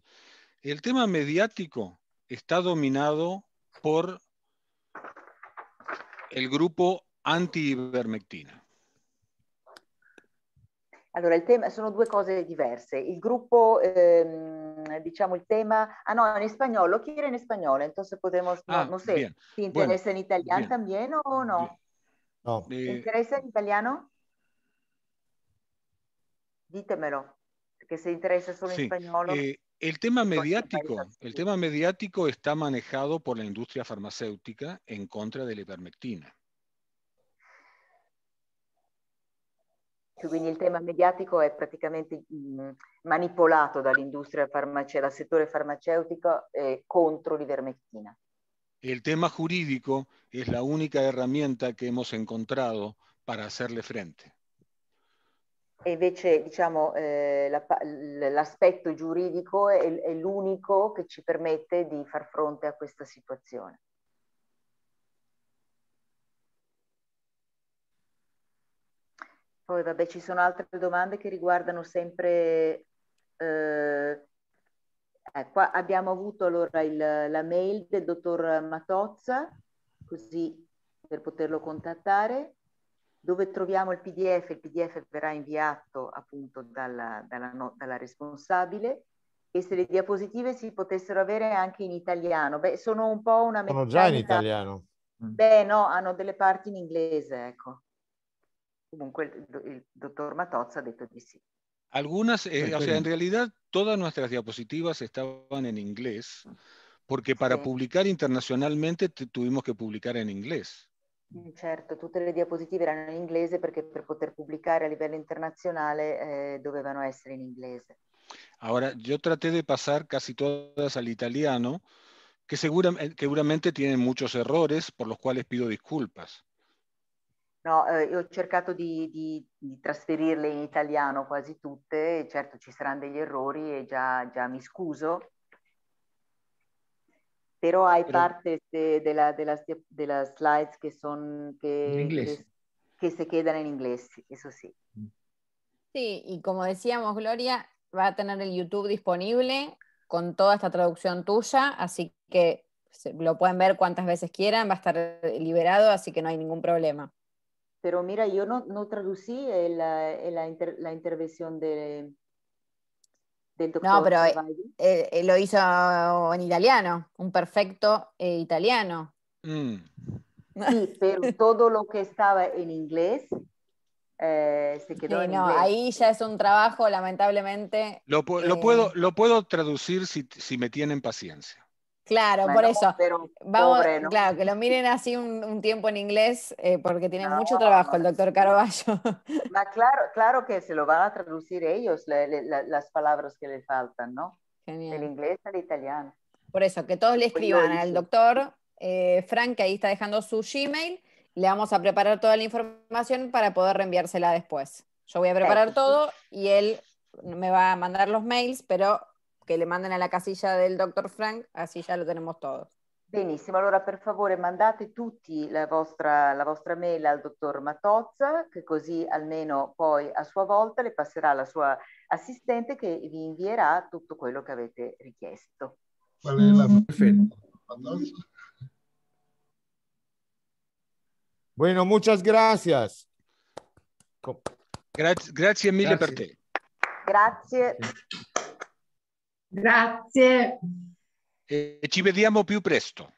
El tema mediático está dominado por el grupo anti-ivermectina. Allora, il tema sono due cose diverse. Il gruppo, ehm, diciamo il tema, ah no, en español, lo quiere en español, entonces podemos, no, ah, sé, si ¿te interesa en italiano también o no? Eh, ¿Te interesa en italiano? Ditemelo que se interesa solo en español. Eh, el tema mediático, el tema mediático está manejado por la industria farmacéutica en contra de la ivermectina. Quindi il tema mediatico è praticamente mm, manipolato dall'industria farmaceutica, dal settore farmaceutico eh, contro l'ivermectina. El tema jurídico es la única herramienta que hemos encontrado para hacerle frente. E invece diciamo, eh, l'aspetto giuridico è, è l'unico che ci permette di far fronte a questa situazione. Poi vabbè, ci sono altre domande che riguardano sempre... Eh, eh qua abbiamo avuto allora il, la mail del dottor Matozza, così per poterlo contattare. Dove troviamo il PDF? Il PDF verrà inviato appunto dalla, dalla, no, dalla responsabile e se le diapositive si potessero avere anche in italiano. Beh, sono un po' una meccanica. Sono già in italiano. Mm. Beh, no, hanno delle parti in inglese, ecco. Comunque il dottor Matozza ha detto di sì. Algunas, eh, o sea, en realidad todas nuestras diapositivas estaban en inglés, porque para sí. publicar internacionalmente tuvimos que publicar en inglés. Certo, tutte le diapositive erano in inglese perché per poter pubblicare a livello internazionale eh, dovevano essere in inglese. Ahora, io traté di passare quasi tutte all'italiano, che sicuramente eh, tiene molti errori, per muchos errores pido disculpas. No, eh, ho cercato di, di, di, trasferirle in italiano quasi tutte, certo ci saranno degli errori e già, già mi scuso. pero hay partes de, de, de, las, de, las, slides que son que, que, que, se quedan en inglés, eso sí. Mm. Sí, y como decíamos, Gloria, va a tener el YouTube disponible con toda esta traducción tuya, así que lo pueden ver cuantas veces quieran, va a estar liberado, así que no hay ningún problema. Pero mira, yo no, no traducí eh, eh, la intervención de, no, pero eh, eh, lo hizo en italiano, un perfecto eh, italiano. Mm. Sí, pero todo lo que estaba en inglés se quedó en Ahí ya es un trabajo, lamentablemente. Lo, puedo, lo puedo traducir si me tienen paciencia. Claro, por eso. Pero Vamos, Claro, que lo miren así un, tiempo en inglés, eh, porque tiene mucho trabajo el doctor Carballo. Claro, claro que se lo van a traducir ellos las palabras que le faltan, ¿no? Genial. Del inglés al italiano. Por eso, que todos le escriban al doctor eh, Frank, que ahí está dejando su Gmail. Le vamos a preparar toda la información para poder reenviársela después. Yo voy a preparar todo y él me va a mandar los mails, pero che le manden alla casilla del dottor Frank, così già lo tenemos todos. Benissimo, allora per favore mandate tutti la vostra, la vostra mail al dottor Matozza, che così almeno poi a sua volta le passerà la sua assistente che vi invierà tutto quello che avete richiesto. Qual è la mm. perfetta? Bueno, muchas gracias. grazie, grazie mille grazie. per te. Grazie. Grazie. E ci vediamo più presto.